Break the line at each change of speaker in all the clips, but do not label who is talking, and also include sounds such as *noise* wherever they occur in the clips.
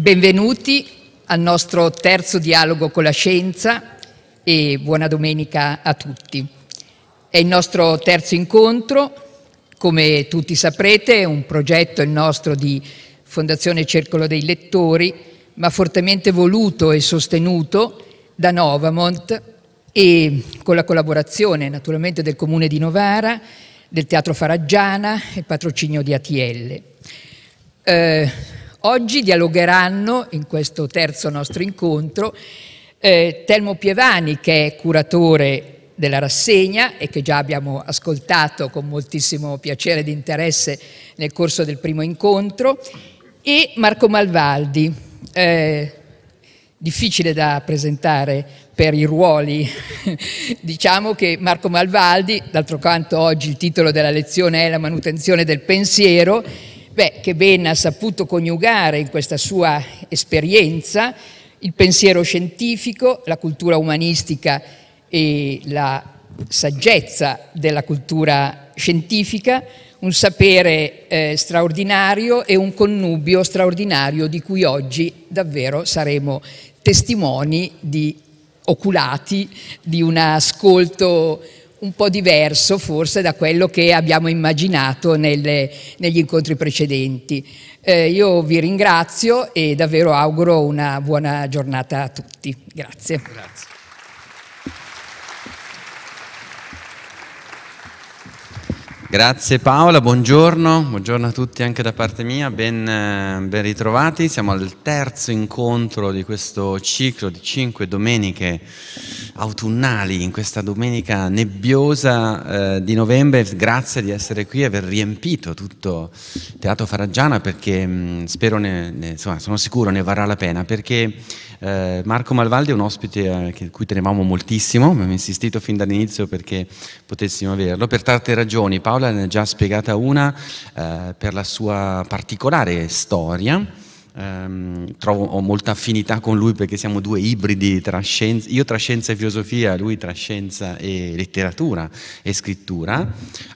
Benvenuti al nostro terzo dialogo con la scienza e buona domenica a tutti. È il nostro terzo incontro, come tutti saprete, è un progetto il nostro di Fondazione Circolo dei Lettori, ma fortemente voluto e sostenuto da Novamont e con la collaborazione naturalmente del Comune di Novara, del Teatro Faraggiana e patrocinio di ATL. Eh, Oggi dialogheranno in questo terzo nostro incontro eh, Telmo Pievani che è curatore della rassegna e che già abbiamo ascoltato con moltissimo piacere ed interesse nel corso del primo incontro, e Marco Malvaldi, eh, difficile da presentare per i ruoli. *laughs* diciamo che Marco Malvaldi, d'altro canto oggi il titolo della lezione è La manutenzione del pensiero, Beh, che Ben ha saputo coniugare in questa sua esperienza il pensiero scientifico, la cultura umanistica e la saggezza della cultura scientifica, un sapere eh, straordinario e un connubio straordinario di cui oggi davvero saremo testimoni di oculati, di un ascolto un po' diverso forse da quello che abbiamo immaginato nelle, negli incontri precedenti. Eh, io vi ringrazio e davvero auguro una buona giornata a tutti. Grazie. Grazie.
Grazie Paola, buongiorno, buongiorno a tutti anche da parte mia, ben, eh, ben, ritrovati. Siamo al terzo incontro di questo ciclo di cinque domeniche autunnali in questa domenica nebbiosa eh, di novembre. Grazie di essere qui e aver riempito tutto il Teatro Faraggiana perché mh, mm, spero, ne, ne, insomma, sono sicuro ne varrà la pena perché eh, Marco Malvaldi è un ospite eh, cui tenevamo moltissimo, abbiamo insistito fin dall'inizio perché potessimo averlo, per tante ragioni. Paola ne ha già spiegata una eh, per la sua particolare storia. Um, trovo, ho molta affinità con lui perché siamo due ibridi tra scienza, io tra scienza e filosofia, lui tra scienza e letteratura e scrittura.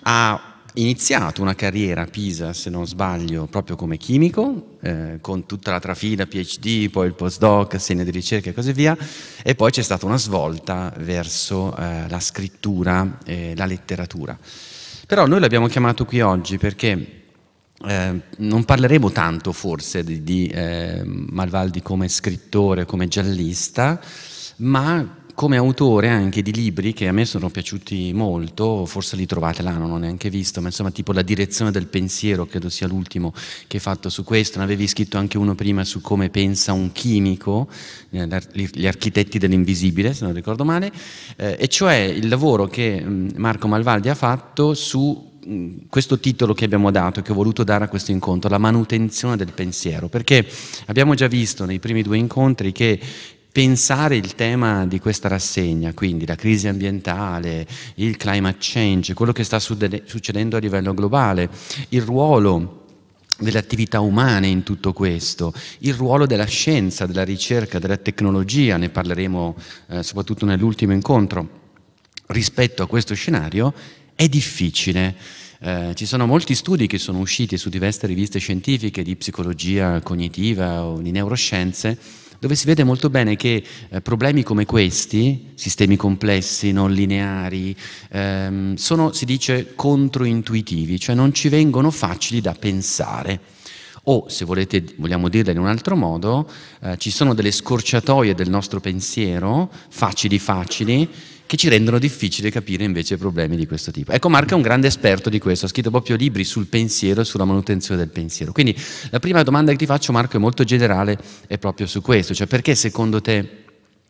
Ha iniziato una carriera a Pisa, se non sbaglio, proprio come chimico, eh, con tutta la trafila, PhD, poi il postdoc, segno di ricerca e così via, e poi c'è stata una svolta verso eh, la scrittura e la letteratura. Però noi l'abbiamo chiamato qui oggi perché eh, non parleremo tanto forse di, di eh, Malvaldi come scrittore, come giallista, ma come autore anche di libri che a me sono piaciuti molto, forse li trovate là, non ho neanche visto, ma insomma tipo La direzione del pensiero, credo sia l'ultimo che hai fatto su questo, ne avevi scritto anche uno prima su come pensa un chimico, eh, gli architetti dell'invisibile se non ricordo male, eh, e cioè il lavoro che mm, Marco Malvaldi ha fatto su mm, questo titolo che abbiamo dato, che ho voluto dare a questo incontro, la manutenzione del pensiero, perché abbiamo già visto nei primi due incontri che pensare il tema di questa rassegna, quindi la crisi ambientale, il climate change, quello che sta succedendo a livello globale, il ruolo delle attività umane in tutto questo, il ruolo della scienza, della ricerca, della tecnologia, ne parleremo eh, soprattutto nell'ultimo incontro, rispetto a questo scenario è difficile. Eh, ci sono molti studi che sono usciti su diverse riviste scientifiche di psicologia cognitiva o di neuroscienze dove si vede molto bene che eh, problemi come questi, sistemi complessi, non lineari, ehm, sono, si dice, controintuitivi, cioè non ci vengono facili da pensare. O, se volete, vogliamo dirla in un altro modo, eh, ci sono delle scorciatoie del nostro pensiero, facili facili, che ci rendono difficile capire invece problemi di questo tipo. Ecco, Marco è un grande esperto di questo, ha scritto proprio libri sul pensiero e sulla manutenzione del pensiero. Quindi la prima domanda che ti faccio, Marco, è molto generale, è proprio su questo, cioè perché secondo te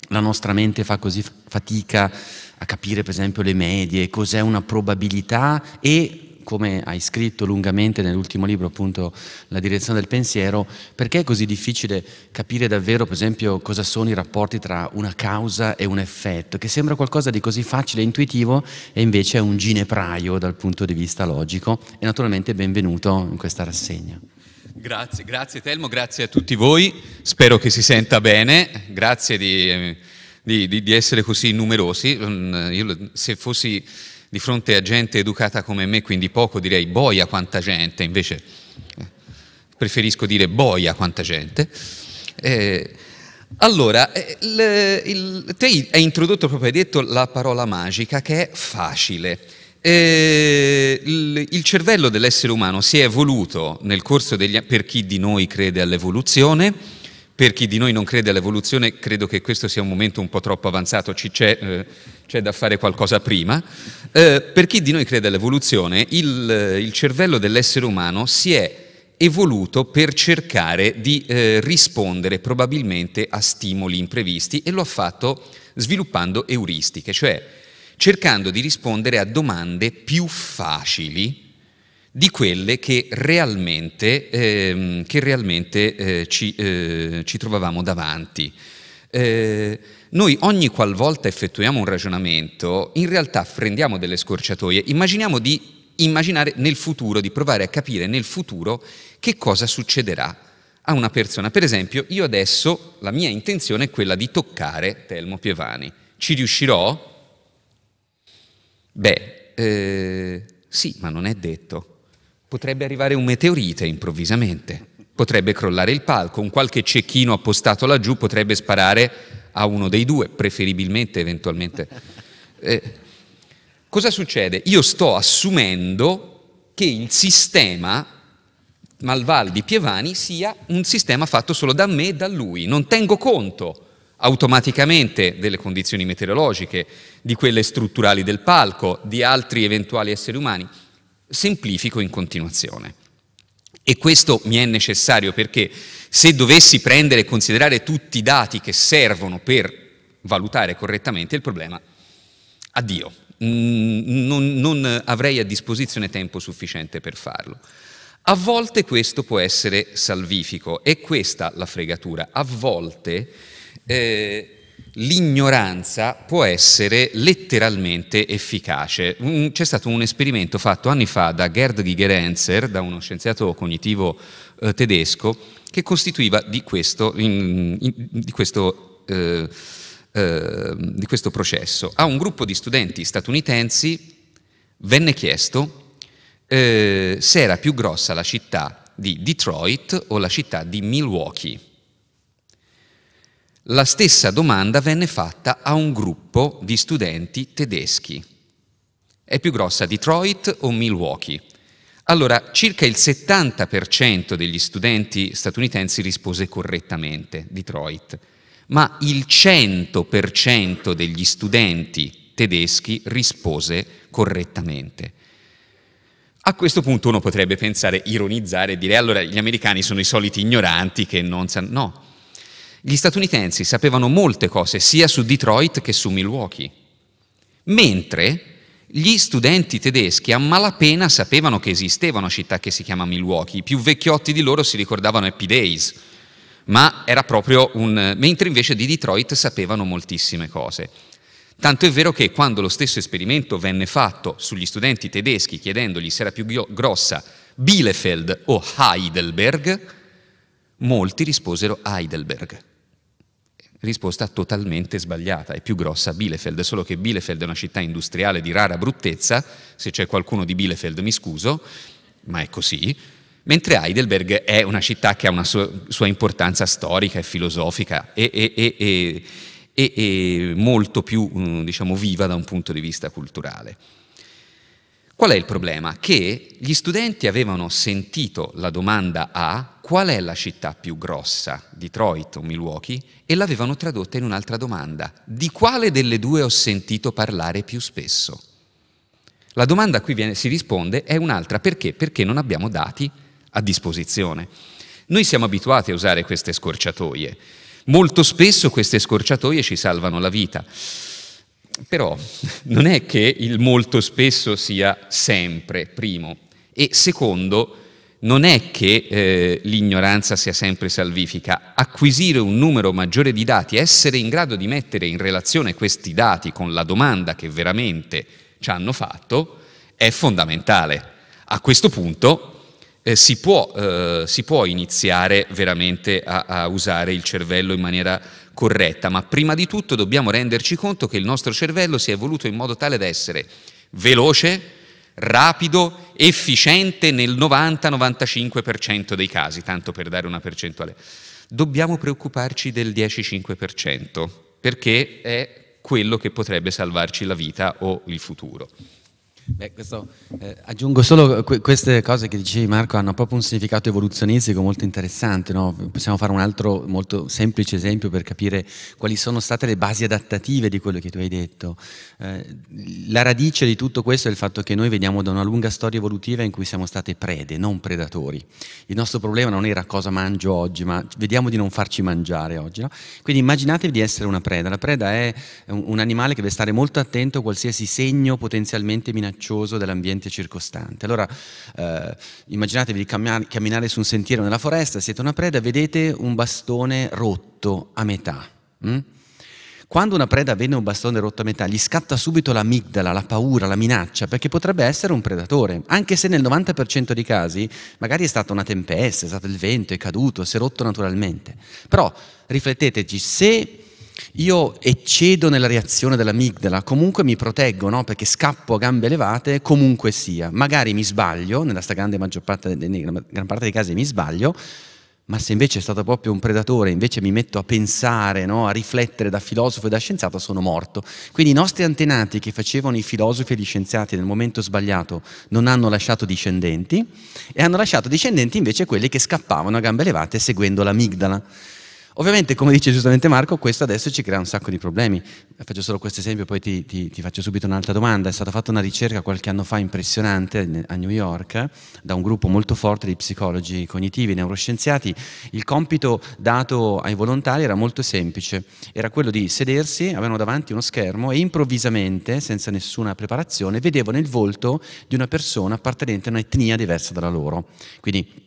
la nostra mente fa così fatica a capire per esempio le medie, cos'è una probabilità e come hai scritto lungamente nell'ultimo libro, appunto, La direzione del pensiero, perché è così difficile capire davvero, per esempio, cosa sono i rapporti tra una causa e un effetto, che sembra qualcosa di così facile e intuitivo e invece è un ginepraio dal punto di vista logico. E naturalmente benvenuto in questa rassegna.
Grazie, grazie Telmo, grazie a tutti
voi, spero che si senta bene,
grazie di, eh, di, di essere così numerosi. Mm, io, se fossi di fronte a gente educata come me, quindi poco, direi boia quanta gente, invece eh, preferisco dire boia quanta gente. Eh, allora, eh, il, il, te hai introdotto, proprio hai detto, la parola magica che è facile. Eh, il, il, cervello dell'essere umano si è evoluto nel corso degli anni, per chi di noi crede all'evoluzione, per chi di noi non crede all'evoluzione, credo che questo sia un momento un po' troppo avanzato, c'è, eh, c'è, da fare qualcosa prima. Eh, per chi di noi crede all'evoluzione, il, il, cervello dell'essere umano si è evoluto per cercare di eh, rispondere probabilmente a stimoli imprevisti e lo ha fatto sviluppando euristiche, cioè cercando di rispondere a domande più facili di quelle che realmente, ehm, che realmente eh, ci, eh, ci, trovavamo davanti. Eh, noi ogni qualvolta effettuiamo un ragionamento, in realtà prendiamo delle scorciatoie, immaginiamo di immaginare nel futuro, di provare a capire nel futuro che cosa succederà a una persona. Per esempio, io adesso la mia intenzione è quella di toccare Telmo Pievani. Ci riuscirò? Beh, eh, sì, ma non è detto. Potrebbe arrivare un meteorite improvvisamente, potrebbe crollare il palco, un qualche cecchino appostato laggiù potrebbe sparare a uno dei due, preferibilmente eventualmente. *laughs* Eh, cosa succede? Io sto assumendo che il sistema Malvaldi Pievani sia un sistema fatto solo da me e da lui, non tengo conto automaticamente delle condizioni meteorologiche, di quelle strutturali del palco, di altri eventuali esseri umani semplifico in continuazione. E questo mi è necessario perché se dovessi prendere e considerare tutti i dati che servono per valutare correttamente il problema, addio, non, non avrei a disposizione tempo sufficiente per farlo. A volte questo può essere salvifico, è questa la fregatura, a volte eh, l'ignoranza può essere letteralmente efficace. C'è stato un esperimento fatto anni fa da Gerd Gigerenzer, da uno scienziato cognitivo eh, tedesco, che costituiva di questo, in, in, di, questo, eh, eh, di questo processo. A un gruppo di studenti statunitensi venne chiesto eh, se era più grossa la città di Detroit o la città di Milwaukee la stessa domanda venne fatta a un gruppo di studenti tedeschi. È più grossa Detroit o Milwaukee? Allora, circa il 70% degli studenti statunitensi rispose correttamente Detroit, ma il 100% degli studenti tedeschi rispose correttamente. A questo punto uno potrebbe pensare, ironizzare e dire allora gli americani sono i soliti ignoranti che non sanno... No, gli statunitensi sapevano molte cose sia su Detroit che su Milwaukee, mentre gli studenti tedeschi a malapena sapevano che esisteva una città che si chiama Milwaukee, i più vecchiotti di loro si ricordavano Happy Days, ma era proprio un... mentre invece di Detroit sapevano moltissime cose. Tanto è vero che quando lo stesso esperimento venne fatto sugli studenti tedeschi chiedendogli se era più grossa Bielefeld o Heidelberg, molti risposero Heidelberg risposta totalmente sbagliata, è più grossa Bielefeld, solo che Bielefeld è una città industriale di rara bruttezza, se c'è qualcuno di Bielefeld mi scuso, ma è così, mentre Heidelberg è una città che ha una sua, sua importanza storica e filosofica e, e, e, e molto più mm, diciamo, viva da un punto di vista culturale. Qual è il problema? Che gli studenti avevano sentito la domanda A, qual è la città più grossa, Detroit o Milwaukee, e l'avevano tradotta in un'altra domanda, di quale delle due ho sentito parlare più spesso? La domanda a cui viene, si risponde è un'altra, perché? Perché non abbiamo dati a disposizione. Noi siamo abituati a usare queste scorciatoie, molto spesso queste scorciatoie ci salvano la vita però non è che il molto spesso sia sempre, primo, e secondo, non è che eh, l'ignoranza sia sempre salvifica. Acquisire un numero maggiore di dati, essere in grado di mettere in relazione questi dati con la domanda che veramente ci hanno fatto, è fondamentale. A questo punto eh, si, può, eh, si, può, iniziare veramente a, a usare il cervello in maniera corretta, ma prima di tutto dobbiamo renderci conto che il nostro cervello si è evoluto in modo tale da essere veloce, rapido, efficiente nel 90-95% dei casi, tanto per dare una percentuale. Dobbiamo preoccuparci del 10-5%, perché è quello che potrebbe salvarci la vita o il futuro.
Beh, questo, eh, aggiungo solo que queste cose che dicevi Marco hanno proprio un significato evoluzionistico molto interessante, no? possiamo fare un altro molto semplice esempio per capire quali sono state le basi adattative di quello che tu hai detto. Eh, la radice di tutto questo è il fatto che noi veniamo da una lunga storia evolutiva in cui siamo state prede, non predatori. Il nostro problema non era cosa mangio oggi, ma vediamo di non farci mangiare oggi. No? Quindi immaginatevi di essere una preda, la preda è un, un animale che deve stare molto attento a qualsiasi segno potenzialmente minacciato minaccioso dell'ambiente circostante. Allora eh, immaginatevi di camminare, camminare su un sentiero nella foresta, siete una preda, vedete un bastone rotto a metà. Hm? Quando una preda vede un bastone rotto a metà, gli scatta subito l'amigdala, la paura, la minaccia, perché potrebbe essere un predatore, anche se nel 90% dei casi magari è stata una tempesta, è stato il vento, è caduto, si è rotto naturalmente. Però rifletteteci, se io eccedo nella reazione dell'amigdala, comunque mi proteggo, no? perché scappo a gambe elevate, comunque sia. Magari mi sbaglio, nella stragrande maggior parte, gran parte dei casi mi sbaglio, ma se invece è stato proprio un predatore, invece mi metto a pensare, no? a riflettere da filosofo e da scienziato, sono morto. Quindi i nostri antenati che facevano i filosofi e gli scienziati nel momento sbagliato non hanno lasciato discendenti e hanno lasciato discendenti invece quelli che scappavano a gambe elevate seguendo l'amigdala. Ovviamente, come dice giustamente Marco, questo adesso ci crea un sacco di problemi. Faccio solo questo esempio, poi ti, ti, ti faccio subito un'altra domanda. È stata fatta una ricerca qualche anno fa impressionante a New York da un gruppo molto forte di psicologi cognitivi, neuroscienziati. Il compito dato ai volontari era molto semplice, era quello di sedersi, avevano davanti uno schermo e improvvisamente, senza nessuna preparazione, vedevano il volto di una persona appartenente a un'etnia diversa dalla loro. Quindi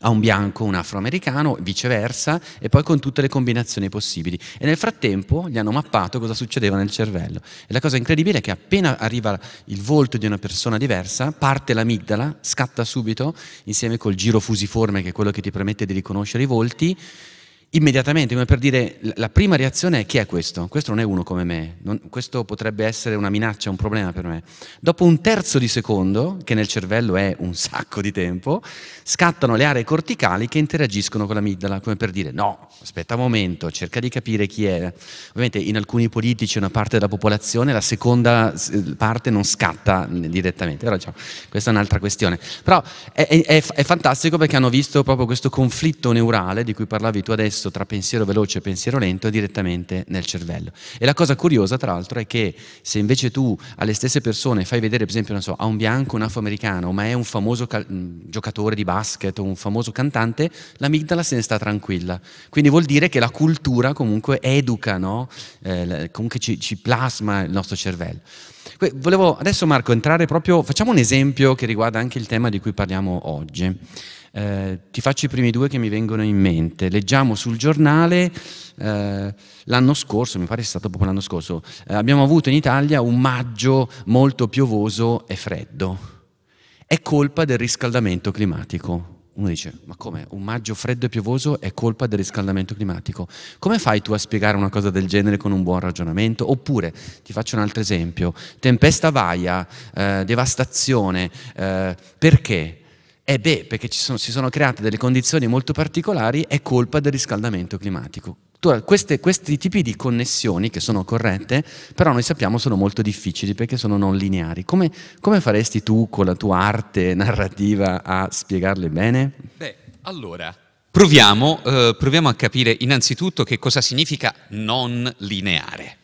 a un bianco, un afroamericano, viceversa, e poi con tutte le combinazioni possibili. E nel frattempo gli hanno mappato cosa succedeva nel cervello. E la cosa incredibile è che appena arriva il volto di una persona diversa, parte l'amigdala, scatta subito, insieme col giro fusiforme, che è quello che ti permette di riconoscere i volti, immediatamente, come per dire, la prima reazione è chi è questo? Questo non è uno come me, non, questo potrebbe essere una minaccia, un problema per me. Dopo un terzo di secondo, che nel cervello è un sacco di tempo, scattano le aree corticali che interagiscono con l'amigdala, come per dire no, aspetta un momento, cerca di capire chi è. Ovviamente in alcuni politici, una parte della popolazione, la seconda parte non scatta direttamente, però diciamo, questa è un'altra questione. Però è, è, è fantastico perché hanno visto proprio questo conflitto neurale di cui parlavi tu adesso, questo tra pensiero veloce e pensiero lento è direttamente nel cervello. E la cosa curiosa, tra l'altro, è che se invece tu alle stesse persone fai vedere, per esempio, so, a un bianco un afroamericano, ma è un famoso cal- mm, giocatore di basket o un famoso cantante, l'amigdala se ne sta tranquilla. Quindi vuol dire che la cultura comunque educa, no? eh, comunque ci, ci plasma il nostro cervello. Volevo adesso Marco entrare proprio, facciamo un esempio che riguarda anche il tema di cui parliamo oggi. Eh, ti faccio i primi due che mi vengono in mente. Leggiamo sul giornale eh, l'anno scorso, mi pare sia stato proprio l'anno scorso, eh, abbiamo avuto in Italia un maggio molto piovoso e freddo. È colpa del riscaldamento climatico. Uno dice, ma come? Un maggio freddo e piovoso è colpa del riscaldamento climatico. Come fai tu a spiegare una cosa del genere con un buon ragionamento? Oppure, ti faccio un altro esempio, tempesta vaia, eh, devastazione, eh, perché? E eh beh, perché sono, si sono create delle condizioni molto particolari, è colpa del riscaldamento climatico. Queste, questi tipi di connessioni che sono corrette, però noi sappiamo sono molto difficili perché sono non lineari. Come, come faresti tu con la tua arte narrativa a spiegarle bene?
Beh, allora,
proviamo, eh,
proviamo a capire innanzitutto che cosa significa non lineare.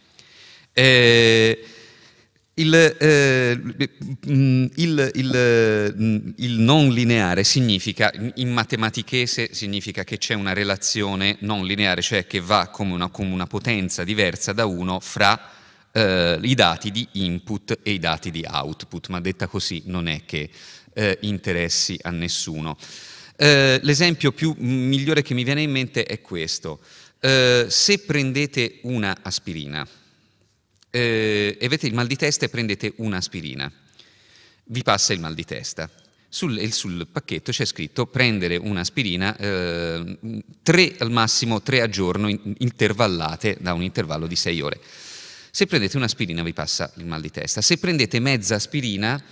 Eh, il, eh, mm, il, il, mm, il, non lineare significa, in matematichese significa che c'è una relazione non lineare, cioè che va come una, come una potenza diversa da uno fra eh, i dati di input e i dati di output, ma detta così non è che eh, interessi a nessuno. Eh, l'esempio più, migliore che mi viene in mente è questo. Eh, se prendete una aspirina, eh, e avete il mal di testa e prendete un'aspirina. Vi passa il mal di testa. Sul, sul pacchetto c'è scritto prendere un'aspirina eh, tre, al massimo tre a giorno in, intervallate da un intervallo di sei ore. Se prendete un'aspirina vi passa il mal di testa, se prendete mezza aspirina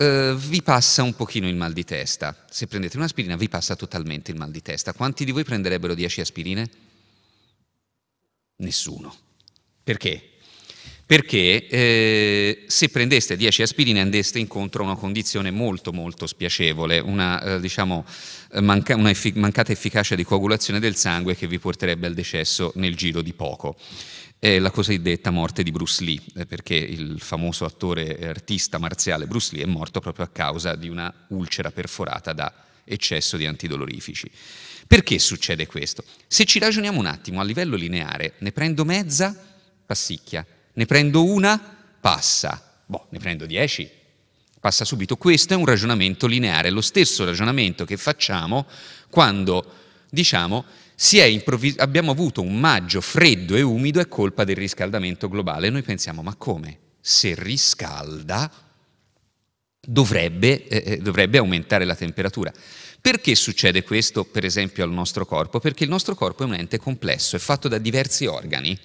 Uh, vi passa un pochino il mal di testa. Se prendete un'aspirina vi passa totalmente il mal di testa. Quanti di voi prenderebbero 10 aspirine? Nessuno. Perché? perché eh, se prendeste 10 aspirine andeste incontro a una condizione molto molto spiacevole, una, eh, diciamo, manca, una effic mancata efficacia di coagulazione del sangue che vi porterebbe al decesso nel giro di poco. È la cosiddetta morte di Bruce Lee, eh, perché il famoso attore artista marziale Bruce Lee è morto proprio a causa di una ulcera perforata da eccesso di antidolorifici. Perché succede questo? Se ci ragioniamo un attimo a livello lineare, ne prendo mezza, passicchia, ne prendo una, passa. Boh, ne prendo dieci, passa subito. Questo è un ragionamento lineare, lo stesso ragionamento che facciamo quando diciamo improvvis- abbiamo avuto un maggio freddo e umido è colpa del riscaldamento globale. Noi pensiamo, ma come? Se riscalda dovrebbe, eh, eh, dovrebbe aumentare la temperatura. Perché succede questo, per esempio, al nostro corpo? Perché il nostro corpo è un ente complesso, è fatto da diversi organi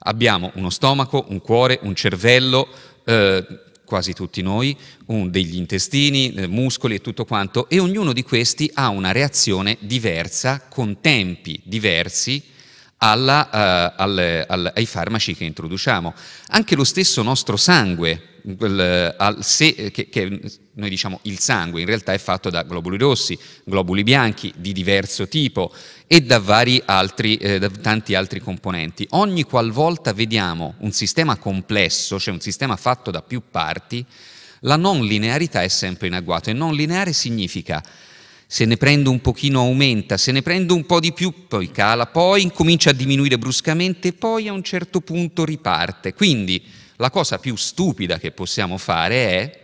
Abbiamo uno stomaco, un cuore, un cervello, eh, quasi tutti noi, un, degli intestini, eh, muscoli e tutto quanto, e ognuno di questi ha una reazione diversa, con tempi diversi, alla, eh, al, al, ai farmaci che introduciamo. Anche lo stesso nostro sangue quel, eh, al, se, eh, che, che noi diciamo il sangue, in realtà è fatto da globuli rossi, globuli bianchi di diverso tipo e da, altri, eh, da tanti altri componenti. Ogni qualvolta vediamo un sistema complesso, cioè un sistema fatto da più parti, la non linearità è sempre in agguato e non lineare significa se ne prendo un pochino aumenta, se ne prendo un po' di più poi cala, poi incomincia a diminuire bruscamente, poi a un certo punto riparte. Quindi la cosa più stupida che possiamo fare è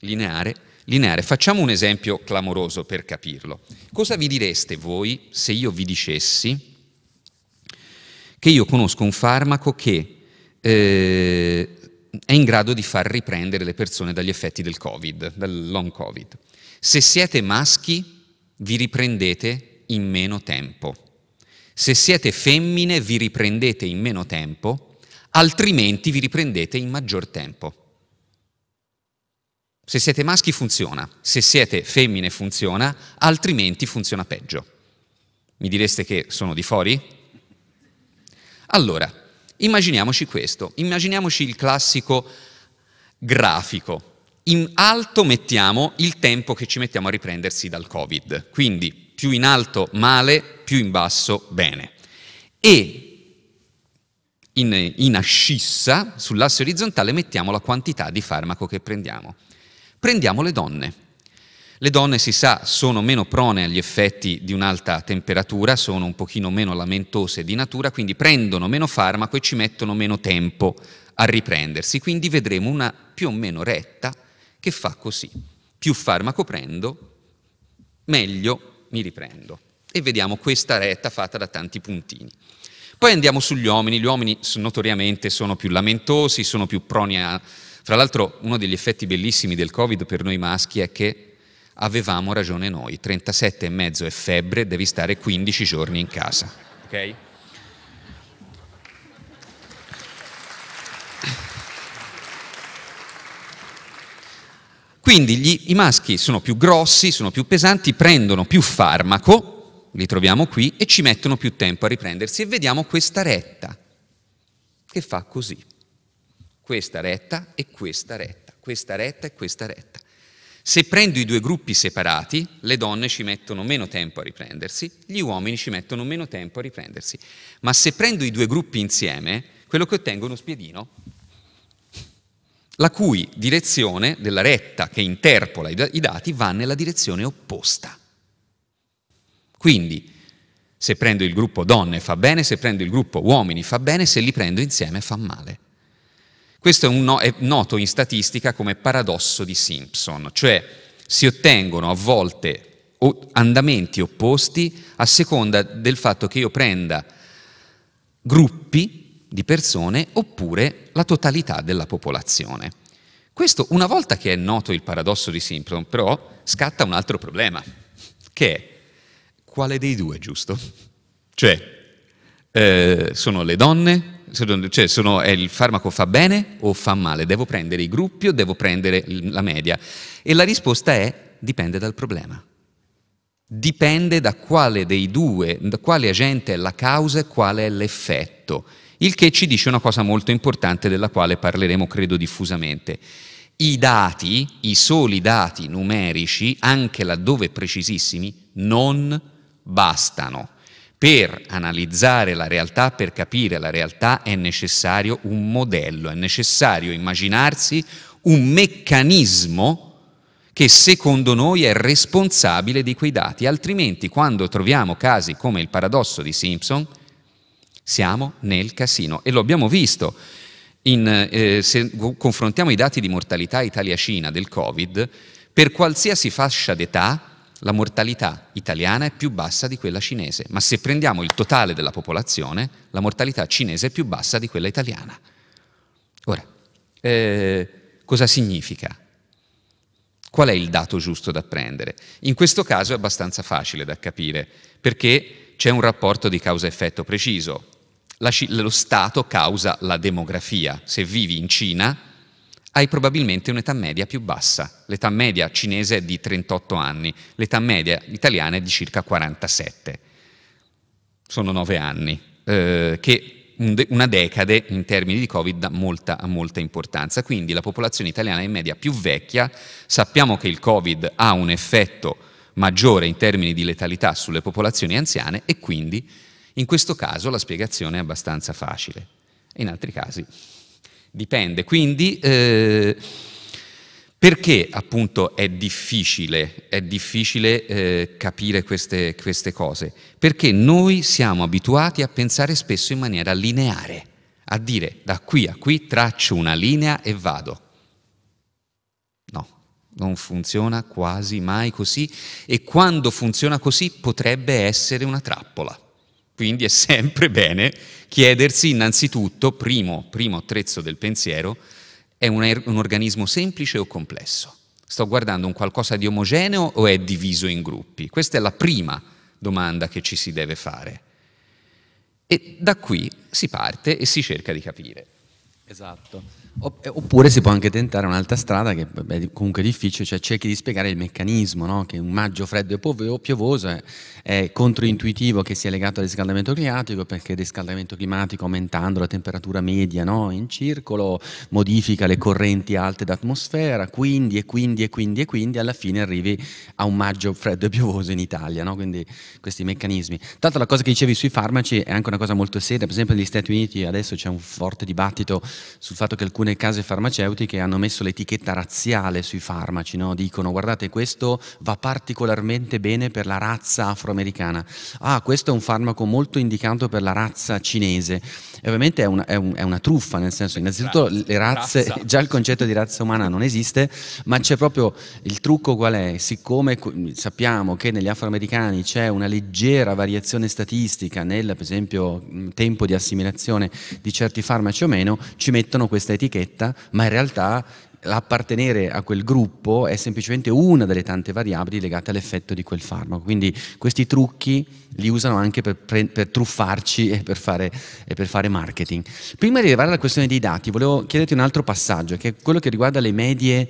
lineare, lineare. Facciamo un esempio clamoroso per capirlo. Cosa vi direste voi se io vi dicessi che io conosco un farmaco che eh, è in grado di far riprendere le persone dagli effetti del Covid, dal long Covid. Se siete maschi, vi riprendete in meno tempo. Se siete femmine, vi riprendete in meno tempo altrimenti vi riprendete in maggior tempo. Se siete maschi funziona, se siete femmine funziona, altrimenti funziona peggio. Mi direste che sono di fuori? Allora, immaginiamoci questo, immaginiamoci il classico grafico. In alto mettiamo il tempo che ci mettiamo a riprendersi dal Covid, quindi più in alto male, più in basso bene. E in, in ascissa sull'asse orizzontale mettiamo la quantità di farmaco che prendiamo. Prendiamo le donne. Le donne, si sa, sono meno prone agli effetti di un'alta temperatura, sono un pochino meno lamentose di natura, quindi prendono meno farmaco e ci mettono meno tempo a riprendersi. Quindi vedremo una più o meno retta che fa così. Più farmaco prendo, meglio mi riprendo. E vediamo questa retta fatta da tanti puntini. Poi andiamo sugli uomini, gli uomini notoriamente sono più lamentosi, sono più proni a... Fra l'altro uno degli effetti bellissimi del Covid per noi maschi è che avevamo ragione noi, 37,5 è febbre, devi stare 15 giorni in casa. Ok? Quindi gli, i maschi sono più grossi, sono più pesanti, prendono più farmaco li troviamo qui e ci mettono più tempo a riprendersi e vediamo questa retta che fa così. Questa retta e questa retta, questa retta e questa retta. Se prendo i due gruppi separati, le donne ci mettono meno tempo a riprendersi, gli uomini ci mettono meno tempo a riprendersi. Ma se prendo i due gruppi insieme, quello che ottengo è uno spiedino, la cui direzione della retta che interpola i dati va nella direzione opposta. Quindi, se prendo il gruppo donne fa bene, se prendo il gruppo uomini fa bene, se li prendo insieme fa male. Questo è, no, è noto in statistica come paradosso di Simpson, cioè si ottengono a volte andamenti opposti a seconda del fatto che io prenda gruppi di persone oppure la totalità della popolazione. Questo, una volta che è noto il paradosso di Simpson, però, scatta un altro problema, che è quale dei due è giusto? Cioè, eh, sono le donne, cioè sono, eh, il farmaco fa bene o fa male? Devo prendere i gruppi o devo prendere la media? E la risposta è dipende dal problema. Dipende da quale dei due, da quale agente è la causa e quale è l'effetto. Il che ci dice una cosa molto importante della quale parleremo, credo, diffusamente. I dati, i soli dati numerici, anche laddove precisissimi, non bastano. Per analizzare la realtà, per capire la realtà, è necessario un modello, è necessario immaginarsi un meccanismo che secondo noi è responsabile di quei dati, altrimenti quando troviamo casi come il paradosso di Simpson, siamo nel casino e lo abbiamo visto. In, eh, se confrontiamo i dati di mortalità Italia-Cina del Covid, per qualsiasi fascia d'età la mortalità italiana è più bassa di quella cinese, ma se prendiamo il totale della popolazione, la mortalità cinese è più bassa di quella italiana. Ora, eh, cosa significa? Qual è il dato giusto da prendere? In questo caso è abbastanza facile da capire, perché c'è un rapporto di causa-effetto preciso. La, lo Stato causa la demografia. Se vivi in Cina, hai probabilmente un'età media più bassa. L'età media cinese è di 38 anni, l'età media italiana è di circa 47. Sono 9 anni, eh, che una decade in termini di Covid dà molta, molta importanza. Quindi la popolazione italiana è in media più vecchia, sappiamo che il Covid ha un effetto maggiore in termini di letalità sulle popolazioni anziane e quindi in questo caso la spiegazione è abbastanza facile. In altri casi Dipende. Quindi, eh, perché appunto è difficile, è difficile eh, capire queste, queste cose? Perché noi siamo abituati a pensare spesso in maniera lineare, a dire da qui a qui traccio una linea e vado. No, non funziona quasi mai così e quando funziona così potrebbe essere una trappola. Quindi è sempre *laughs* bene chiedersi innanzitutto, primo, primo attrezzo del pensiero, è un, er un organismo semplice o complesso? Sto guardando un qualcosa di omogeneo o è diviso in gruppi? Questa è la prima domanda che ci si deve fare. E da qui si parte e si cerca di
capire. Esatto. Eh, oppure si può anche tentare un'altra strada che è comunque difficile, cioè cerchi di spiegare il meccanismo, no? che un maggio freddo e piovoso è, è, controintuitivo che sia legato al riscaldamento climatico, perché il riscaldamento climatico aumentando la temperatura media no? in circolo modifica le correnti alte d'atmosfera, quindi e quindi e quindi e quindi alla fine arrivi a un maggio freddo e piovoso in Italia, no? quindi questi meccanismi. Tanto la cosa che dicevi sui farmaci è anche una cosa molto seria, per esempio negli Stati Uniti adesso c'è un forte dibattito sul fatto che alcune alcune case farmaceutiche hanno messo l'etichetta razziale sui farmaci, no? dicono guardate questo va particolarmente bene per la razza afroamericana, ah questo è un farmaco molto indicato per la razza cinese e ovviamente è una, è un, è una truffa, nel senso, innanzitutto le razze, razza. già il concetto di razza umana non esiste, ma c'è proprio il trucco qual è? Siccome sappiamo che negli afroamericani c'è una leggera variazione statistica nel, per esempio, mm, tempo di assimilazione di certi farmaci o meno, ci mettono questa etichetta, ma in realtà l'appartenere a quel gruppo è semplicemente una delle tante variabili legate all'effetto di quel farmaco. Quindi questi trucchi li usano anche per, per truffarci e per, fare, e per, fare, marketing. Prima di arrivare alla questione dei dati, volevo chiederti un altro passaggio, che è quello che riguarda le medie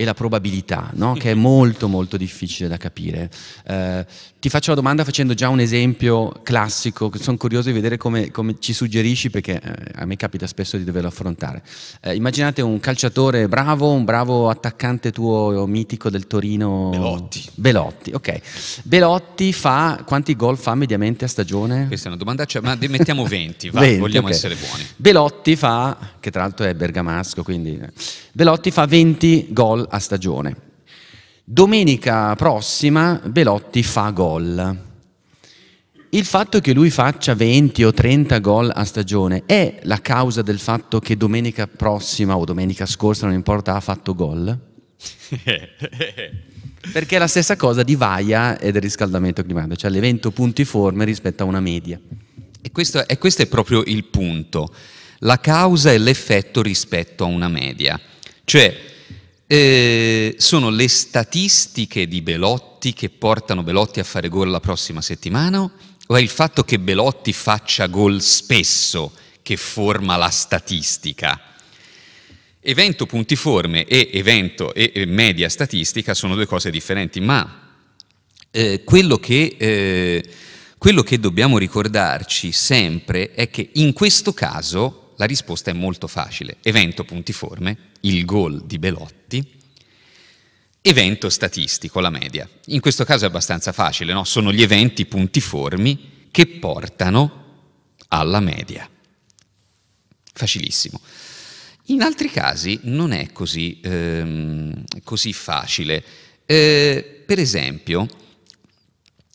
e la probabilità, no? che è molto molto difficile da capire. Eh, ti faccio la domanda facendo già un esempio classico, sono curioso di vedere come, come ci suggerisci perché eh, a me capita spesso di doverlo affrontare. Eh, immaginate un calciatore bravo, un bravo attaccante tuo mitico del Torino. Belotti. Belotti, ok. Belotti fa, quanti gol fa mediamente a stagione? Questa è una domanda, cioè, ma mettiamo 20, va, 20 vogliamo okay. essere buoni. Belotti fa, che tra l'altro è bergamasco, quindi... Eh, Belotti fa 20 gol a stagione. Domenica prossima Belotti fa gol. Il fatto che lui faccia 20 o 30 gol a stagione è la causa del fatto che domenica prossima o domenica scorsa, non importa, ha fatto gol? *laughs* Perché è la stessa cosa di Vaia e del riscaldamento climatico, cioè l'evento puntiforme rispetto a una media. E questo, e questo è proprio il punto. La
causa e l'effetto rispetto a una media. Cioè, eh, sono le statistiche di Belotti che portano Belotti a fare gol la prossima settimana o è il fatto che Belotti faccia gol spesso che forma la statistica? Evento puntiforme e evento e, media statistica sono due cose differenti, ma eh, quello che... Eh, quello che dobbiamo ricordarci sempre è che in questo caso la risposta è molto facile, evento puntiforme, il gol di Belotti, evento statistico, la media. In questo caso è abbastanza facile, no? sono gli eventi puntiformi che portano alla media. Facilissimo. In altri casi non è così, ehm, così facile. Eh, per esempio,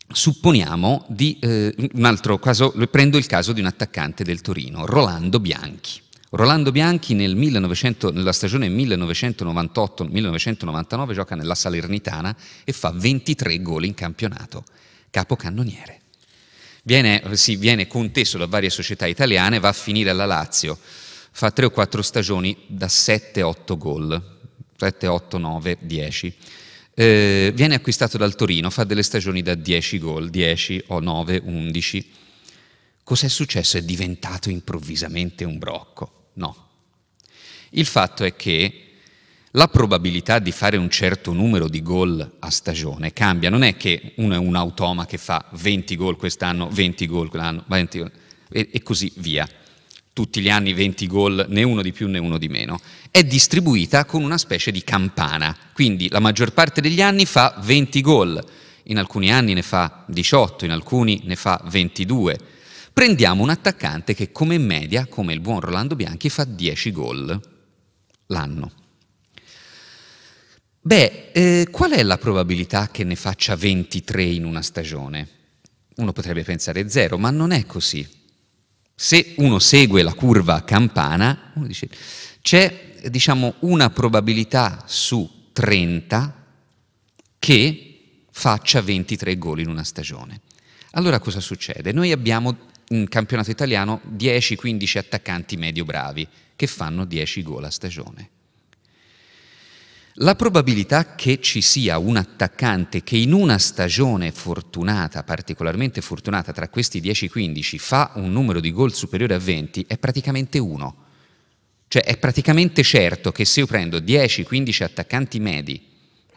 supponiamo di eh, un altro caso, prendo il caso di un attaccante del Torino, Rolando Bianchi. Rolando Bianchi nel 1900, nella stagione 1998-1999 gioca nella Salernitana e fa 23 gol in campionato, capocannoniere. Viene, sì, viene conteso da varie società italiane, va a finire alla Lazio, fa 3 o 4 stagioni da 7-8 gol, 7, 8, 9, 10. Eh, viene acquistato dal Torino, fa delle stagioni da 10 gol, 10 o 9, 11. Cos'è successo? È diventato improvvisamente un brocco. No. Il fatto è che la probabilità di fare un certo numero di gol a stagione cambia, non è che uno è un automa che fa 20 gol quest'anno, 20 gol quell'anno, 20 gol, e, così via. Tutti gli anni 20 gol, né uno di più né uno di meno. È distribuita con una specie di campana, quindi la maggior parte degli anni fa 20 gol, in alcuni anni ne fa 18, in alcuni ne fa 22 prendiamo un attaccante che come media, come il buon Rolando Bianchi, fa 10 gol l'anno. Beh, eh, qual è la probabilità che ne faccia 23 in una stagione? Uno potrebbe pensare zero, ma non è così. Se uno segue la curva campana, uno dice, c'è diciamo, una probabilità su 30 che faccia 23 gol in una stagione. Allora cosa succede? Noi abbiamo in campionato italiano 10-15 attaccanti medio bravi che fanno 10 gol a stagione. La probabilità che ci sia un attaccante che in una stagione fortunata, particolarmente fortunata, tra questi 10-15 fa un numero di gol superiore a 20 è praticamente 1. Cioè è praticamente certo che se io prendo 10-15 attaccanti medi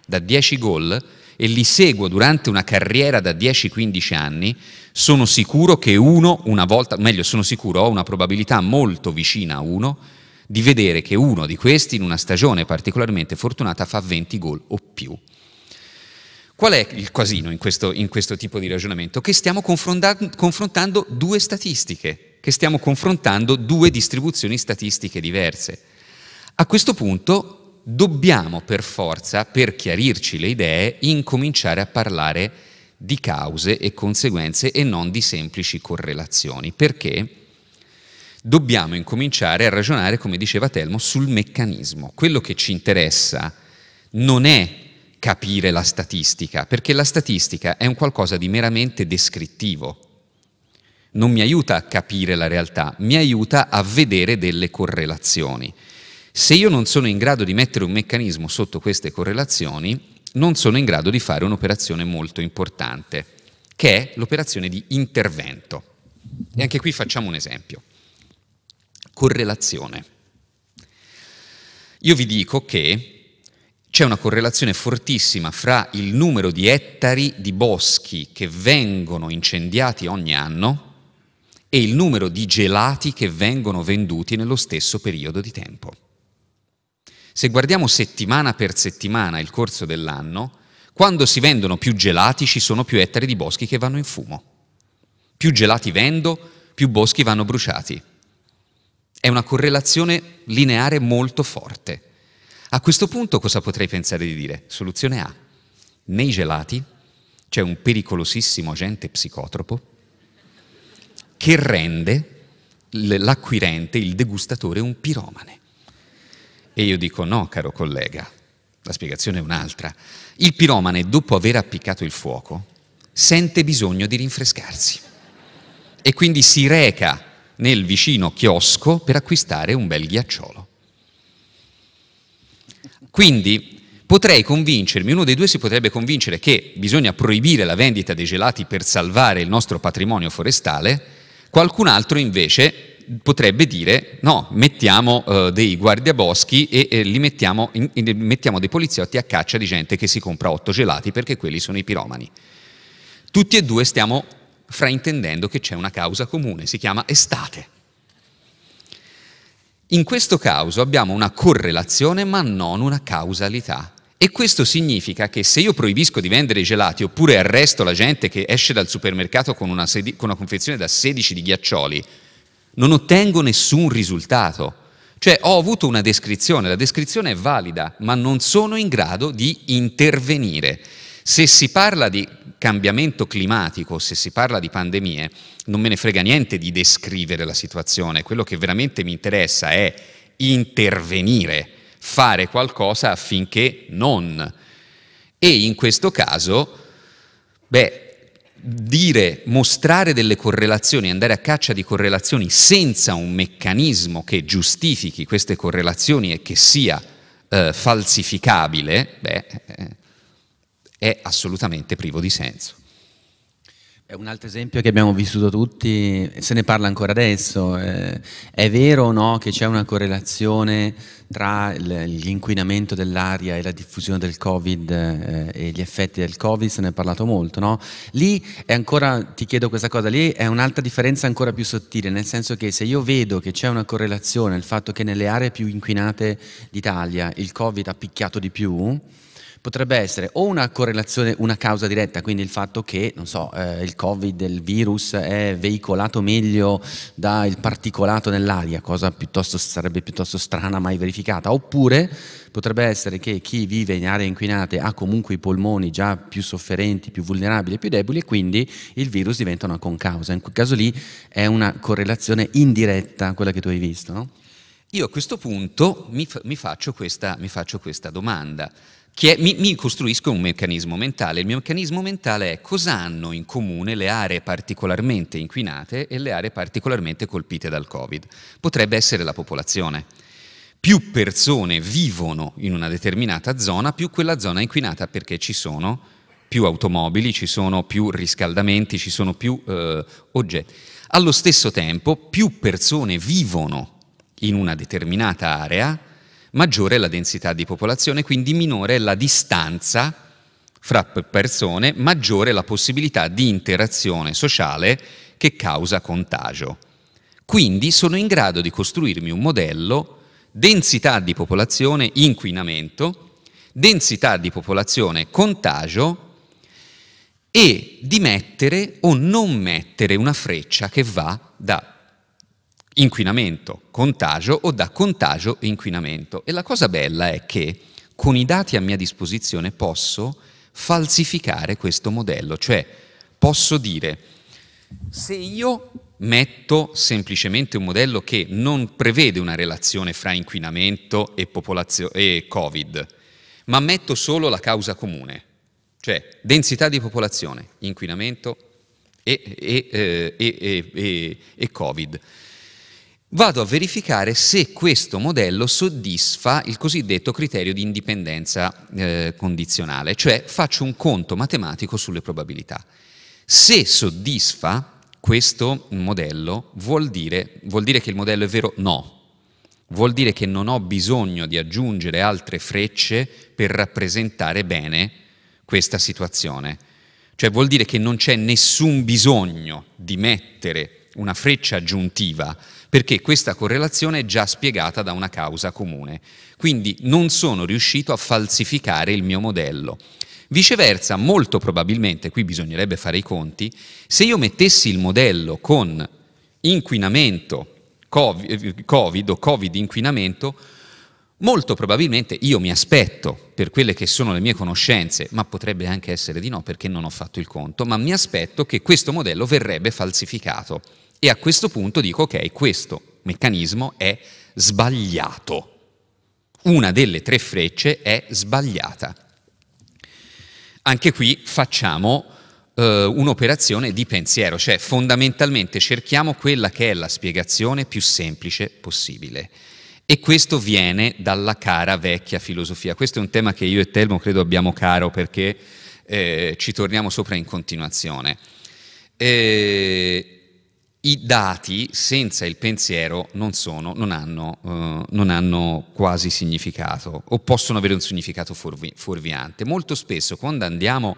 da 10 gol, e li seguo durante una carriera da 10-15 anni, sono sicuro che uno, una volta, meglio sono sicuro, ho una probabilità molto vicina a uno, di vedere che uno di questi in una stagione particolarmente fortunata fa 20 gol o più. Qual è il casino in questo, in questo tipo di ragionamento? Che stiamo confrontando due statistiche, che stiamo confrontando due distribuzioni statistiche diverse. A questo punto dobbiamo per forza, per chiarirci le idee, incominciare a parlare di cause e conseguenze e non di semplici correlazioni, perché dobbiamo incominciare a ragionare, come diceva Telmo, sul meccanismo. Quello che ci interessa non è capire la statistica, perché la statistica è un qualcosa di meramente descrittivo. Non mi aiuta a capire la realtà, mi aiuta a vedere delle correlazioni. Se io non sono in grado di mettere un meccanismo sotto queste correlazioni, non sono in grado di fare un'operazione molto importante, che è l'operazione di intervento. E anche qui facciamo un esempio. Correlazione. Io vi dico che c'è una correlazione fortissima fra il numero di ettari di boschi che vengono incendiati ogni anno e il numero di gelati che vengono venduti nello stesso periodo di tempo. Se guardiamo settimana per settimana il corso dell'anno, quando si vendono più gelati ci sono più ettari di boschi che vanno in fumo. Più gelati vendo, più boschi vanno bruciati. È una correlazione lineare molto forte. A questo punto cosa potrei pensare di dire? Soluzione A. Nei gelati c'è un pericolosissimo agente psicotropo che rende l'acquirente, il degustatore, un piromane. E io dico no, caro collega, la spiegazione è un'altra. Il piromane, dopo aver appiccato il fuoco, sente bisogno di rinfrescarsi e quindi si reca nel vicino chiosco per acquistare un bel ghiacciolo. Quindi potrei convincermi, uno dei due si potrebbe convincere che bisogna proibire la vendita dei gelati per salvare il nostro patrimonio forestale, qualcun altro invece potrebbe dire no, mettiamo eh, dei guardiaboschi e eh, li mettiamo, in, in, mettiamo dei poliziotti a caccia di gente che si compra otto gelati perché quelli sono i piromani. Tutti e due stiamo fraintendendo che c'è una causa comune, si chiama estate. In questo caso abbiamo una correlazione ma non una causalità. E questo significa che se io proibisco di vendere i gelati oppure arresto la gente che esce dal supermercato con una, con una confezione da 16 di ghiaccioli, non ottengo nessun risultato. Cioè ho avuto una descrizione, la descrizione è valida, ma non sono in grado di intervenire. Se si parla di cambiamento climatico, se si parla di pandemie, non me ne frega niente di descrivere la situazione, quello che veramente mi interessa è intervenire, fare qualcosa affinché non. E in questo caso, beh, dire, mostrare delle correlazioni, andare a caccia di correlazioni senza un meccanismo che giustifichi queste correlazioni e che sia eh, falsificabile, beh, eh, eh,
è assolutamente privo di senso. È un altro esempio che abbiamo vissuto tutti, se ne parla ancora adesso. Eh. è vero o no che c'è una correlazione tra l'inquinamento dell'aria e la diffusione del Covid eh, e gli effetti del Covid? Se ne è parlato molto, no? Lì è ancora, ti chiedo questa cosa, lì è un'altra differenza ancora più sottile, nel senso che se io vedo che c'è una correlazione, il fatto che nelle aree più inquinate d'Italia il Covid ha picchiato di più, potrebbe essere o una correlazione, una causa diretta, quindi il fatto che, non so, eh, il Covid, il virus è veicolato meglio dal particolato nell'aria, cosa piuttosto, sarebbe piuttosto strana mai verificata, oppure potrebbe essere che chi vive in aree inquinate ha comunque i polmoni già più sofferenti, più vulnerabili, più deboli e quindi il virus diventa una concausa. In quel caso lì è una correlazione indiretta, quella che tu hai visto, no?
Io a questo punto mi, mi, faccio, questa, mi faccio questa domanda che mi, mi, costruisco un meccanismo mentale. Il mio meccanismo mentale è cosa hanno in comune le aree particolarmente inquinate e le aree particolarmente colpite dal Covid. Potrebbe essere la popolazione. Più persone vivono in una determinata zona, più quella zona è inquinata perché ci sono più automobili, ci sono più riscaldamenti, ci sono più eh, oggetti. Allo stesso tempo, più persone vivono in una determinata area, maggiore è la densità di popolazione, quindi minore è la distanza fra persone, maggiore è la possibilità di interazione sociale che causa contagio. Quindi sono in grado di costruirmi un modello densità di popolazione, inquinamento, densità di popolazione, contagio e di mettere o non mettere una freccia che va da inquinamento, contagio o da contagio e inquinamento. E la cosa bella è che con i dati a mia disposizione posso falsificare questo modello, cioè posso dire se io metto semplicemente un modello che non prevede una relazione fra inquinamento e, e Covid, ma metto solo la causa comune, cioè densità di popolazione, inquinamento e, e, eh, e Covid vado a verificare se questo modello soddisfa il cosiddetto criterio di indipendenza eh, condizionale, cioè faccio un conto matematico sulle probabilità. Se soddisfa questo modello vuol dire, vuol dire che il modello è vero? No. Vuol dire che non ho bisogno di aggiungere altre frecce per rappresentare bene questa situazione. Cioè vuol dire che non c'è nessun bisogno di mettere una freccia aggiuntiva perché questa correlazione è già spiegata da una causa comune. Quindi non sono riuscito a falsificare il mio modello. Viceversa, molto probabilmente, qui bisognerebbe fare i conti, se io mettessi il modello con inquinamento, eh, Covid o Covid-inquinamento, molto probabilmente io mi aspetto, per quelle che sono le mie conoscenze, ma potrebbe anche essere di no perché non ho fatto il conto, ma mi aspetto che questo modello verrebbe falsificato. E a questo punto dico, ok, questo meccanismo è sbagliato. Una delle tre frecce è sbagliata. Anche qui facciamo eh, un'operazione di pensiero, cioè fondamentalmente cerchiamo quella che è la spiegazione più semplice possibile. E questo viene dalla cara vecchia filosofia. Questo è un tema che io e Telmo credo abbiamo caro perché eh, ci torniamo sopra in continuazione. Eh, i dati senza il pensiero non, sono, non, hanno, eh, non hanno, quasi significato o possono avere un significato fuorvi, fuorviante. Molto spesso quando andiamo,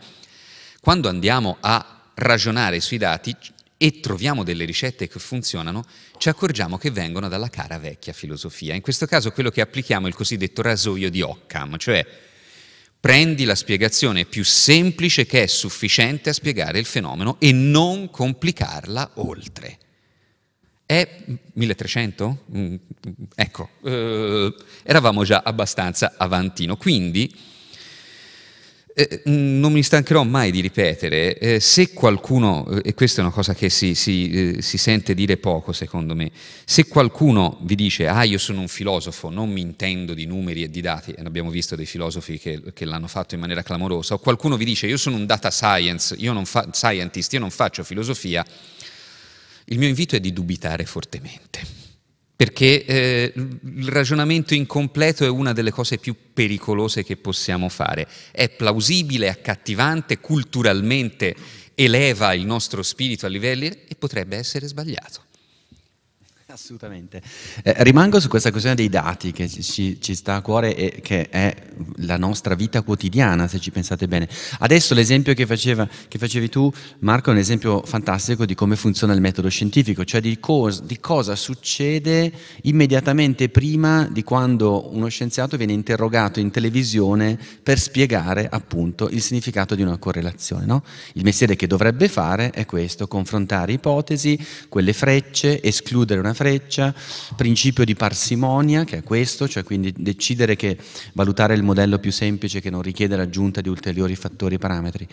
quando andiamo a ragionare sui dati e troviamo delle ricette che funzionano, ci accorgiamo che vengono dalla cara vecchia filosofia. In questo caso quello che applichiamo è il cosiddetto rasoio di Occam, cioè Prendi la spiegazione più semplice che è sufficiente a spiegare il fenomeno e non complicarla oltre. È 1300? Mm, mm, mm. Ecco, eh, eravamo già abbastanza avantino, quindi eh, mm, non mi stancherò mai di ripetere, eh, se qualcuno, eh, e questa è una cosa che si, si, eh, si, sente dire poco secondo me, se qualcuno vi dice ah io sono un filosofo, non mi intendo di numeri e di dati, e abbiamo visto dei filosofi che, che l'hanno fatto in maniera clamorosa, o qualcuno vi dice io sono un data science, io fa- scientist, io non faccio filosofia, il mio invito è di dubitare fortemente perché eh, il ragionamento incompleto è una delle cose più pericolose che possiamo fare. È plausibile, accattivante, culturalmente eleva il nostro spirito a livelli e potrebbe essere sbagliato.
Assolutamente. Eh, rimango su questa questione dei dati che ci, ci, sta a cuore e che è la nostra vita quotidiana, se ci pensate bene. Adesso l'esempio che, faceva, che facevi tu, Marco, è un esempio fantastico di come funziona il metodo scientifico, cioè di, cos, di cosa succede immediatamente prima di quando uno scienziato viene interrogato in televisione per spiegare appunto il significato di una correlazione. No? Il mestiere che dovrebbe fare è questo, confrontare ipotesi, quelle frecce, escludere una freccia, principio di parsimonia, che è questo, cioè quindi decidere che valutare il modello più semplice che non richiede l'aggiunta di ulteriori fattori e parametri,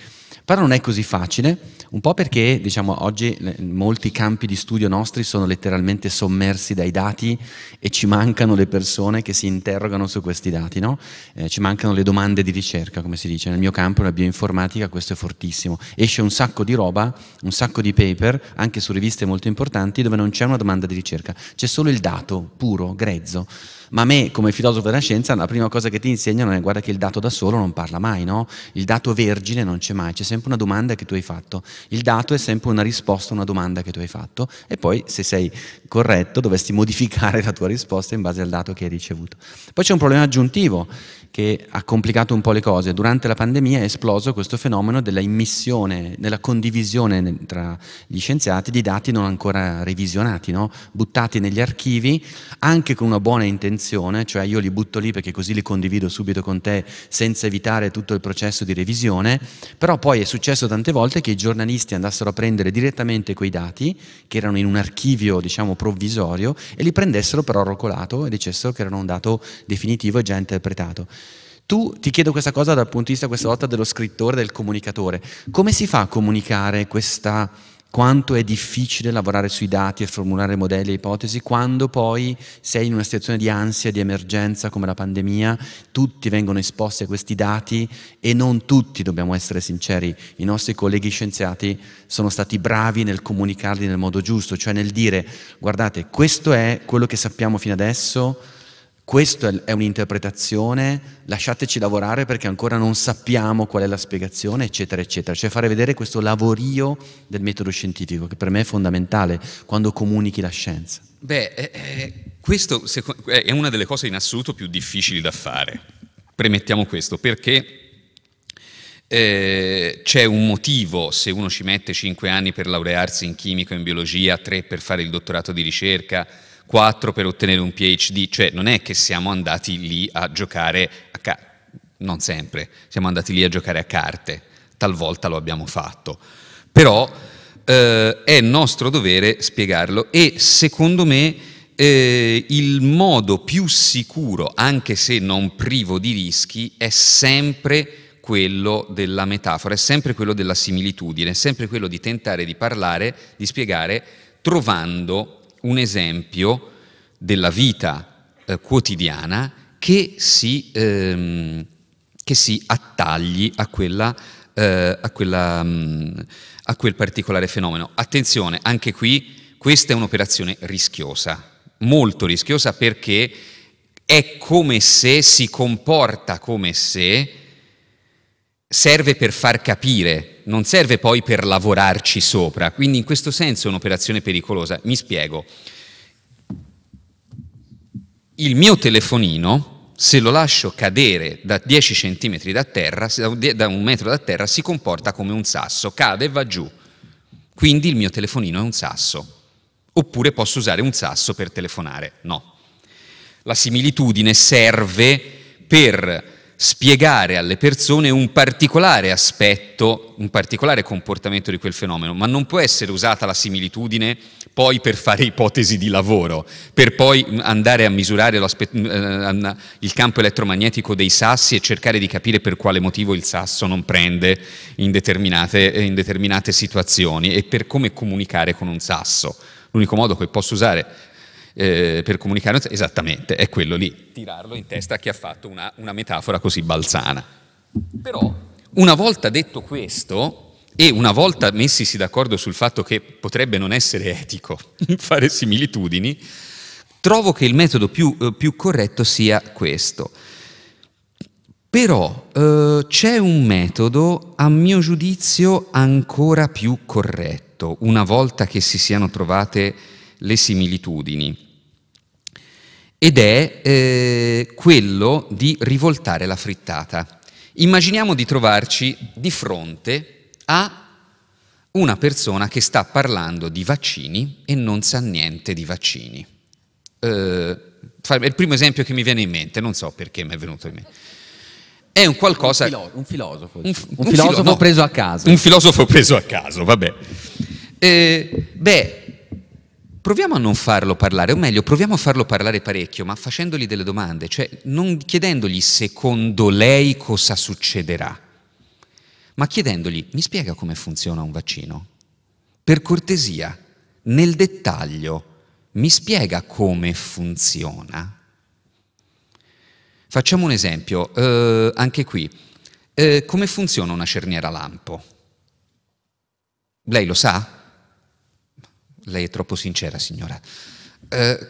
però non è così facile, un po' perché diciamo, oggi eh, molti campi di studio nostri sono letteralmente sommersi dai dati e ci mancano le persone che si interrogano su questi dati, no? eh, ci mancano le domande di ricerca, come si dice. Nel mio campo, nella bioinformatica, questo è fortissimo. Esce un sacco di roba, un sacco di paper, anche su riviste molto importanti, dove non c'è una domanda di ricerca, c'è solo il dato puro, grezzo. Ma a me, come filosofo della scienza, la prima cosa che ti insegnano è guarda che il dato da solo non parla mai, no? Il dato vergine non c'è mai, c'è sempre una domanda che tu hai fatto. Il dato è sempre una risposta a una domanda che tu hai fatto e poi, se sei corretto, dovresti *laughs* modificare la tua risposta in base al dato che hai ricevuto. Poi c'è un problema aggiuntivo che ha complicato un po' le cose. Durante la pandemia è esploso questo fenomeno della immissione, della condivisione tra gli scienziati di dati non ancora revisionati, no? buttati negli archivi anche con una buona intenzione, cioè io li butto lì perché così li condivido subito con te senza evitare tutto il processo di revisione, però poi è successo tante volte che i giornalisti andassero a prendere direttamente quei dati che erano in un archivio diciamo provvisorio e li prendessero per oro e dicessero che erano un dato definitivo e già interpretato. Tu ti chiedo questa cosa dal punto di vista questa volta dello scrittore, del comunicatore. Come si fa a comunicare questa, quanto è difficile lavorare sui dati e formulare modelli e ipotesi quando poi sei in una situazione di ansia, di emergenza come la pandemia, tutti vengono esposti a questi dati e non tutti, dobbiamo essere sinceri, i nostri colleghi scienziati sono stati bravi nel comunicarli nel modo giusto, cioè nel dire guardate questo è quello che sappiamo fino adesso, questa è un'interpretazione, lasciateci lavorare perché ancora non sappiamo qual è la spiegazione, eccetera, eccetera. Cioè fare vedere questo lavorio del metodo scientifico, che per me è fondamentale quando comunichi la scienza.
Beh, eh, eh questo eh, è una delle cose in assoluto più difficili da fare. Premettiamo questo perché... Eh, c'è un motivo se uno ci mette 5 anni per laurearsi in chimica o in biologia, 3 per fare il dottorato di ricerca, 4 per ottenere un PhD, cioè non è che siamo andati lì a giocare a carte, non sempre, siamo andati lì a giocare a carte, talvolta lo abbiamo fatto, però eh, è nostro dovere spiegarlo e secondo me eh, il modo più sicuro, anche se non privo di rischi, è sempre quello della metafora, è sempre quello della similitudine, è sempre quello di tentare di parlare, di spiegare, trovando un esempio della vita eh, quotidiana che si, ehm, che si, attagli a, quella, eh, a, quella, mh, mm, a quel particolare fenomeno. Attenzione, anche qui questa è un'operazione rischiosa, molto rischiosa perché è come se si comporta come se serve per far capire, non serve poi per lavorarci sopra, quindi in questo senso è un'operazione pericolosa. Mi spiego. Il mio telefonino, se lo lascio cadere da 10 cm da terra, da un metro da terra, si comporta come un sasso, cade e va giù. Quindi il mio telefonino è un sasso. Oppure posso usare un sasso per telefonare. No. La similitudine serve per spiegare alle persone un particolare aspetto, un particolare comportamento di quel fenomeno, ma non può essere usata la similitudine poi per fare ipotesi di lavoro, per poi andare a misurare eh, il campo elettromagnetico dei sassi e cercare di capire per quale motivo il sasso non prende in determinate, in determinate situazioni e per come comunicare con un sasso. L'unico modo che posso usare eh, per comunicare, esattamente, è quello lì, tirarlo in testa a chi ha fatto una, una metafora così balzana. Però una volta detto questo, e una volta messisi d'accordo sul fatto che potrebbe non essere etico *laughs* fare similitudini, trovo che il metodo più, eh, più corretto sia questo. Però eh, c'è un metodo, a mio giudizio, ancora più corretto, una volta che si siano trovate le similitudini ed è eh, quello di rivoltare la frittata. Immaginiamo di trovarci di fronte a una persona che sta parlando di vaccini e non sa niente di vaccini. Eh, il primo esempio che mi viene in mente, non so perché mi è venuto in mente. È un qualcosa... Un, filo- un filosofo. Un, f- un filosofo filo- no, preso a caso. Un filosofo preso a caso, vabbè. Eh, beh, proviamo a non farlo parlare, o meglio, proviamo a farlo parlare parecchio, ma facendogli delle domande, cioè non chiedendogli secondo lei cosa succederà, ma chiedendogli mi spiega come funziona un vaccino? Per cortesia, nel dettaglio, mi spiega come funziona? Facciamo un esempio, eh, anche qui. Eh, come funziona una cerniera lampo? Lei lo sa? lei è troppo sincera signora, eh,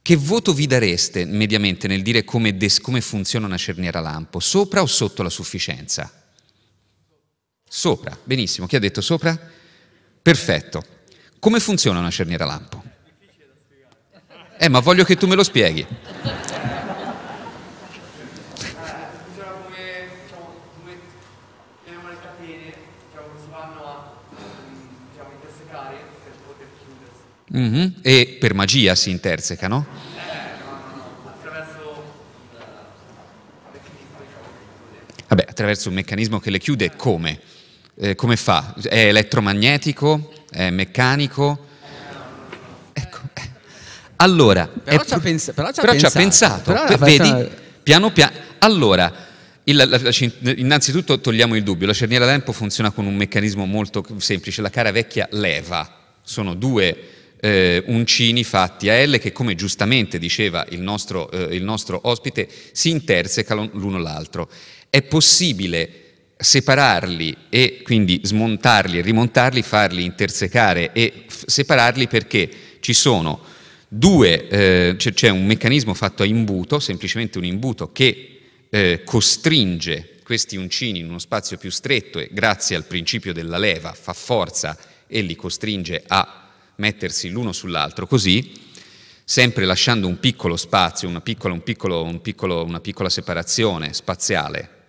che voto vi dareste mediamente nel dire come, des, come funziona una cerniera lampo? Sopra o sotto la sufficienza? Sopra, benissimo. Chi ha detto sopra? Perfetto. Come funziona una cerniera lampo? Eh, ma voglio che tu me lo spieghi. Mm-hmm. E per magia si interseca, no? Vabbè, attraverso un meccanismo che le chiude come? Eh, come fa? È elettromagnetico? È meccanico? Ecco. Eh. Allora, però, ci, ha
pens- però, però pensato.
pensato. Però P- vedi? Fatta... Piano piano. Allora, il, la, la, innanzitutto togliamo il dubbio, la cerniera tempo funziona con un meccanismo molto semplice, la cara vecchia leva, sono due eh, uncini fatti a L che, come giustamente diceva il nostro, eh, il nostro ospite, si intersecano l'uno l'altro. È possibile separarli e quindi smontarli e rimontarli, farli intersecare e f- separarli perché ci sono due, eh, c- c'è un meccanismo fatto a imbuto, semplicemente un imbuto che eh, costringe questi uncini in uno spazio più stretto e grazie al principio della leva fa forza e li costringe a mettersi l'uno sull'altro così, sempre lasciando un piccolo spazio, una piccola, un piccolo, un piccolo, una piccola separazione spaziale,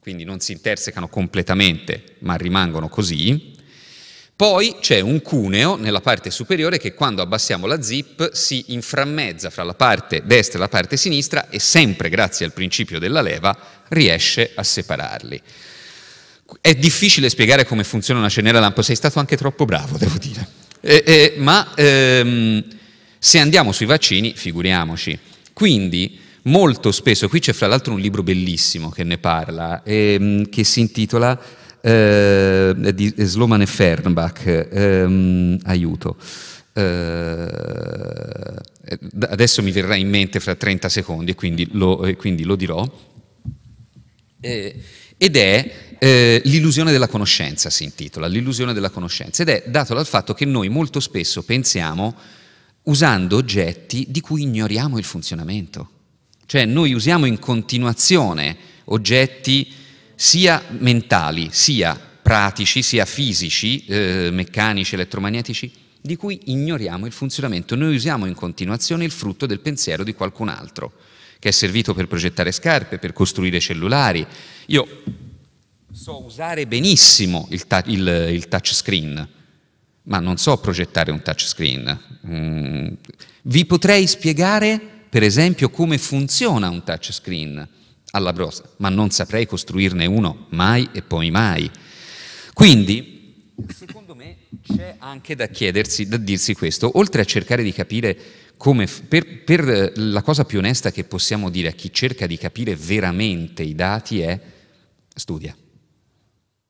quindi non si intersecano completamente ma rimangono così. Poi c'è un cuneo nella parte superiore che quando abbassiamo la zip si inframmezza fra la parte destra e la parte sinistra e sempre grazie al principio della leva riesce a separarli. È difficile spiegare come funziona una cenera lampo, sei stato anche troppo bravo, devo dire. Eh, eh, ma ehm, se andiamo sui vaccini, figuriamoci. Quindi molto spesso, qui c'è fra l'altro un libro bellissimo che ne parla, ehm, che si intitola eh, di Sloman e Fernbach, ehm, aiuto. Eh, eh, adesso mi verrà in mente fra 30 secondi quindi lo, eh, quindi lo dirò. Eh, ed è eh, l'illusione della conoscenza, si intitola, l'illusione della conoscenza, ed è dato dal fatto che noi molto spesso pensiamo usando oggetti di cui ignoriamo il funzionamento. Cioè noi usiamo in continuazione oggetti sia mentali, sia pratici, sia fisici, eh, meccanici, elettromagnetici, di cui ignoriamo il funzionamento. Noi usiamo in continuazione il frutto del pensiero di qualcun altro che è servito per progettare scarpe, per costruire cellulari. Io so usare benissimo il, ta- il, il touchscreen, ma non so progettare un touchscreen. Mm. Vi potrei spiegare, per esempio, come funziona un touchscreen alla brosa, ma non saprei costruirne uno mai e poi mai. Quindi, secondo me, c'è anche da chiedersi, da dirsi questo, oltre a cercare di capire come per, per eh, la cosa più onesta che possiamo dire a chi cerca di capire veramente i dati è studia,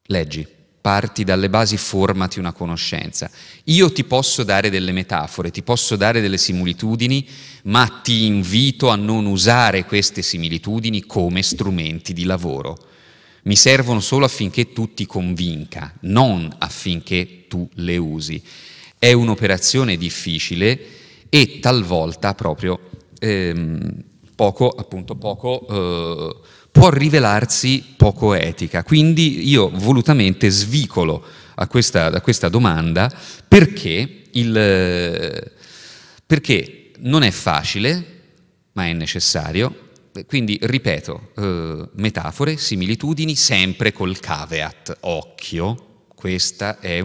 leggi, parti dalle basi, formati una conoscenza. Io ti posso dare delle metafore, ti posso dare delle similitudini, ma ti invito a non usare queste similitudini come strumenti di lavoro. Mi servono solo affinché tu ti convinca, non affinché tu le usi. È un'operazione difficile e talvolta proprio ehm, poco, appunto, poco eh, può rivelarsi poco etica. Quindi io volutamente svicolo a questa, a questa domanda perché, il, perché non è facile, ma è necessario, quindi ripeto, eh, metafore, similitudini, sempre col caveat, occhio, questa è,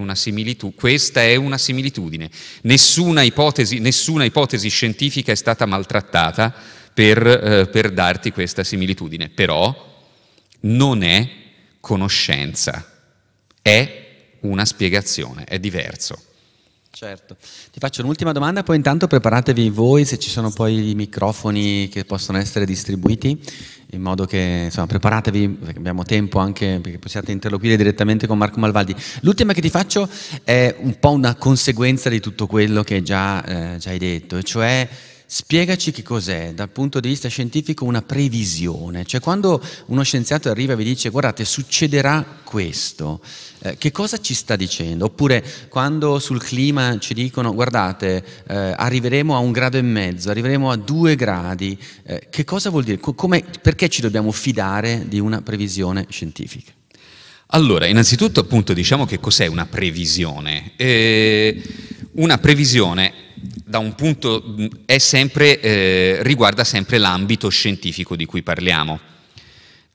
questa è una similitudine. Nessuna ipotesi, nessuna ipotesi scientifica è stata maltrattata per, eh, per darti questa similitudine, però non è conoscenza, è una spiegazione, è diverso.
Certo,
ti faccio un'ultima domanda, poi intanto preparatevi voi se ci sono poi i microfoni che possono essere distribuiti in modo che insomma, preparatevi, perché abbiamo tempo anche perché possiate interloquire direttamente con Marco Malvaldi. L'ultima che ti faccio è un po' una conseguenza di tutto quello che già, eh, già hai detto, e cioè Spiegaci che cos'è dal punto di vista scientifico una previsione, cioè quando uno scienziato arriva e vi dice guardate succederà questo, eh, che cosa ci sta dicendo? Oppure quando sul clima ci dicono guardate eh, arriveremo a un grado e mezzo, arriveremo a due gradi, eh, che cosa vuol dire? Come, perché ci dobbiamo fidare di una previsione scientifica? Allora, innanzitutto appunto diciamo che cos'è una previsione.
Eh, una previsione da un punto sempre, eh, riguarda sempre l'ambito scientifico di cui parliamo.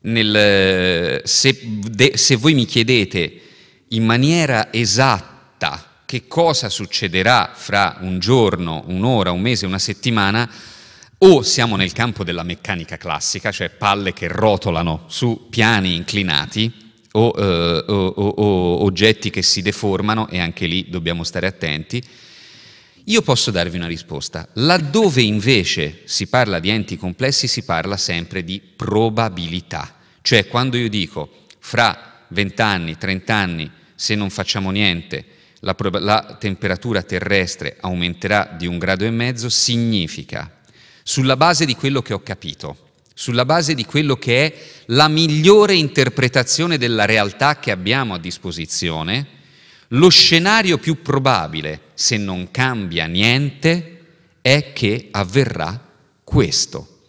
Nel, se, de, se voi mi chiedete in maniera esatta che cosa succederà fra un giorno, un'ora, un mese, una settimana, o siamo nel campo della meccanica classica, cioè palle che rotolano su piani inclinati o, eh, o, o, o oggetti che si deformano e anche lì dobbiamo stare attenti, io posso darvi una risposta. Laddove invece si parla di enti complessi si parla sempre di probabilità. Cioè quando io dico fra 20 anni, 30 anni, se non facciamo niente, la, la temperatura terrestre aumenterà di un grado e mezzo, significa, sulla base di quello che ho capito, sulla base di quello che è la migliore interpretazione della realtà che abbiamo a disposizione, lo scenario più probabile, se non cambia niente, è che avverrà questo.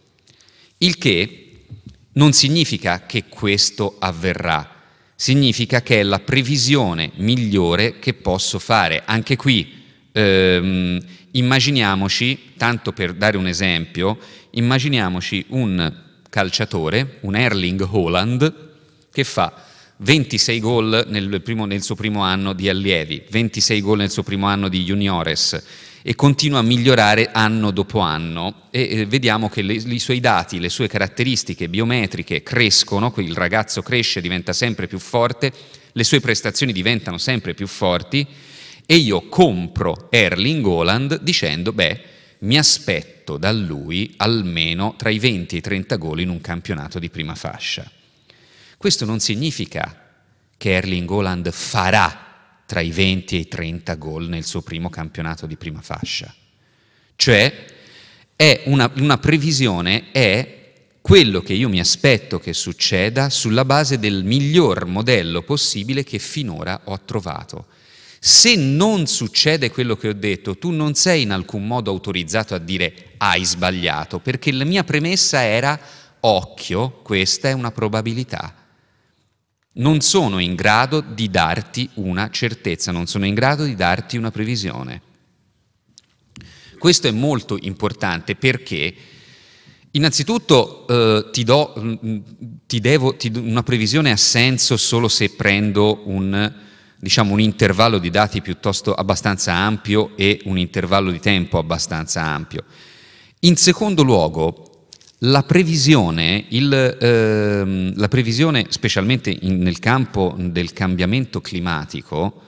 Il che non significa che questo avverrà, significa che è la previsione migliore che posso fare. Anche qui ehm, immaginiamoci, tanto per dare un esempio, immaginiamoci un calciatore, un Erling Holland, che fa 26 gol nel, primo, nel suo primo anno di allievi, 26 gol nel suo primo anno di juniores e continua a migliorare anno dopo anno e vediamo che le, i suoi dati, le sue caratteristiche biometriche crescono, il ragazzo cresce, diventa sempre più forte, le sue prestazioni diventano sempre più forti e io compro Erling Goland dicendo beh mi aspetto da lui almeno tra i 20 e i 30 gol in un campionato di prima fascia. Questo non significa che Erling Haaland farà tra i 20 e i 30 gol nel suo primo campionato di prima fascia. Cioè, una, una previsione è quello che io mi aspetto che succeda sulla base del miglior modello possibile che finora ho trovato. Se non succede quello che ho detto, tu non sei in alcun modo autorizzato a dire hai sbagliato, perché la mia premessa era occhio, questa è una probabilità non sono in grado di darti una certezza, non sono in grado di darti una previsione. Questo è molto importante perché innanzitutto eh, ti do, mh, mm, mm, ti devo, ti, una previsione ha senso solo se prendo un, diciamo, un intervallo di dati piuttosto abbastanza ampio e un intervallo di tempo abbastanza ampio. In secondo luogo, la previsione, il, ehm, la previsione, specialmente in, nel campo del cambiamento climatico,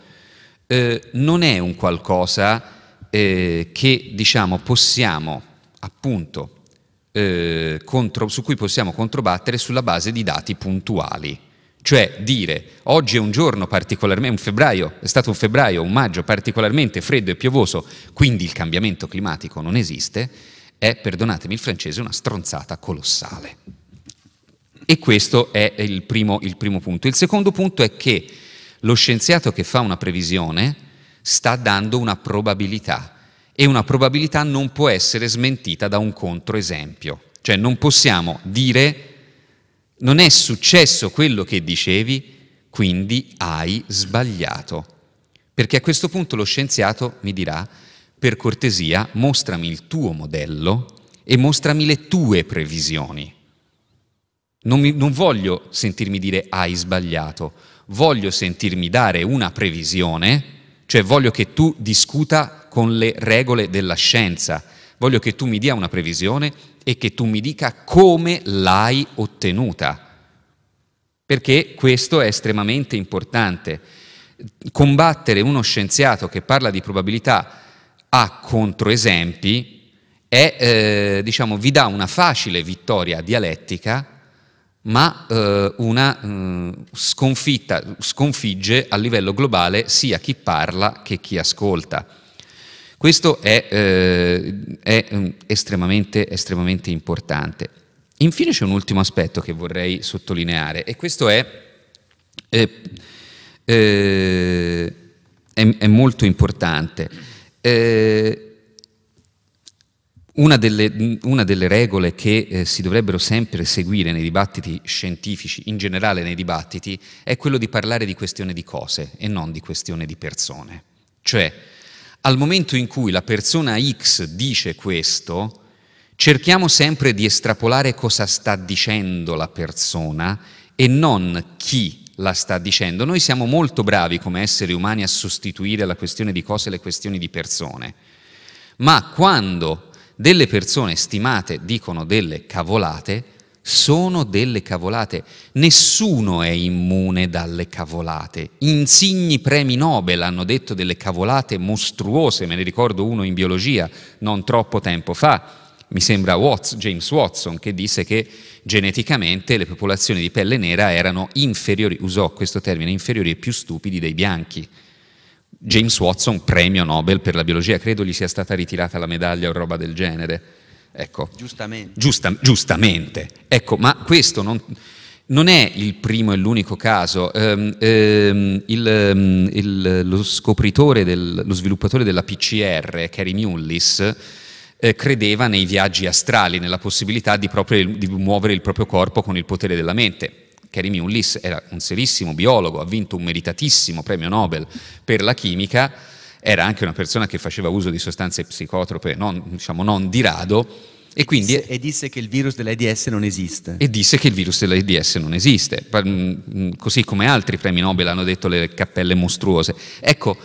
eh, non è un qualcosa eh, che diciamo, possiamo, appunto, eh, contro, su cui possiamo controbattere sulla base di dati puntuali. Cioè dire oggi è un giorno particolarmente, un febbraio, è stato un febbraio, un maggio particolarmente freddo e piovoso, quindi il cambiamento climatico non esiste, è, perdonatemi il francese, una stronzata colossale. E questo è il primo, il primo punto. Il secondo punto è che lo scienziato che fa una previsione sta dando una probabilità e una probabilità non può essere smentita da un controesempio. Cioè non possiamo dire non è successo quello che dicevi, quindi hai sbagliato. Perché a questo punto lo scienziato mi dirà per cortesia, mostrami il tuo modello e mostrami le tue previsioni. Non, mi, non, voglio sentirmi dire hai sbagliato, voglio sentirmi dare una previsione, cioè voglio che tu discuta con le regole della scienza, voglio che tu mi dia una previsione e che tu mi dica come l'hai ottenuta, perché questo è estremamente importante. Combattere uno scienziato che parla di probabilità ha controesempi e eh, diciamo, vi dà una facile vittoria dialettica ma eh, una mh, eh, sconfitta, sconfigge a livello globale sia chi parla che chi ascolta. Questo è, eh, è mm, estremamente, estremamente importante. Infine c'è un ultimo aspetto che vorrei sottolineare e questo è, eh, eh, è, è molto importante. Eh, una, delle, una delle, regole che eh, si dovrebbero sempre seguire nei dibattiti scientifici, in generale nei dibattiti, è quello di parlare di questione di cose e non di questione di persone. Cioè, al momento in cui la persona X dice questo, cerchiamo sempre di estrapolare cosa sta dicendo la persona e non chi la sta dicendo. Noi siamo molto bravi come esseri umani a sostituire la questione di cose le questioni di persone, ma quando delle persone stimate dicono delle cavolate, sono delle cavolate. Nessuno è immune dalle cavolate. Insigni premi Nobel hanno detto delle cavolate mostruose, me ne ricordo uno in biologia non troppo tempo fa mi sembra Watts, James Watson, che disse che geneticamente le popolazioni di pelle nera erano inferiori, usò questo termine, inferiori e più stupidi dei bianchi. James Watson, premio Nobel per la biologia, credo gli sia stata ritirata la medaglia o roba del genere. Ecco. Giustamente. Giusta, giustamente. Ecco, ma questo non, non, è il primo e l'unico caso. Um, um, il, um, il, lo scopritore, del, lo sviluppatore della PCR, Kerry Mullis, eh, credeva nei viaggi astrali, nella possibilità di, proprio, di muovere il proprio corpo con il potere della mente. Karimi Ullis era un serissimo biologo, ha vinto un meritatissimo premio Nobel per la chimica, era anche una persona che faceva uso di sostanze psicotrope non, diciamo, non di rado. E, quindi, e disse che il virus dell'AIDS non esiste. E disse che il virus dell'AIDS non esiste, mm, mm, così come altri premi Nobel hanno detto le cappelle mostruose. Ecco,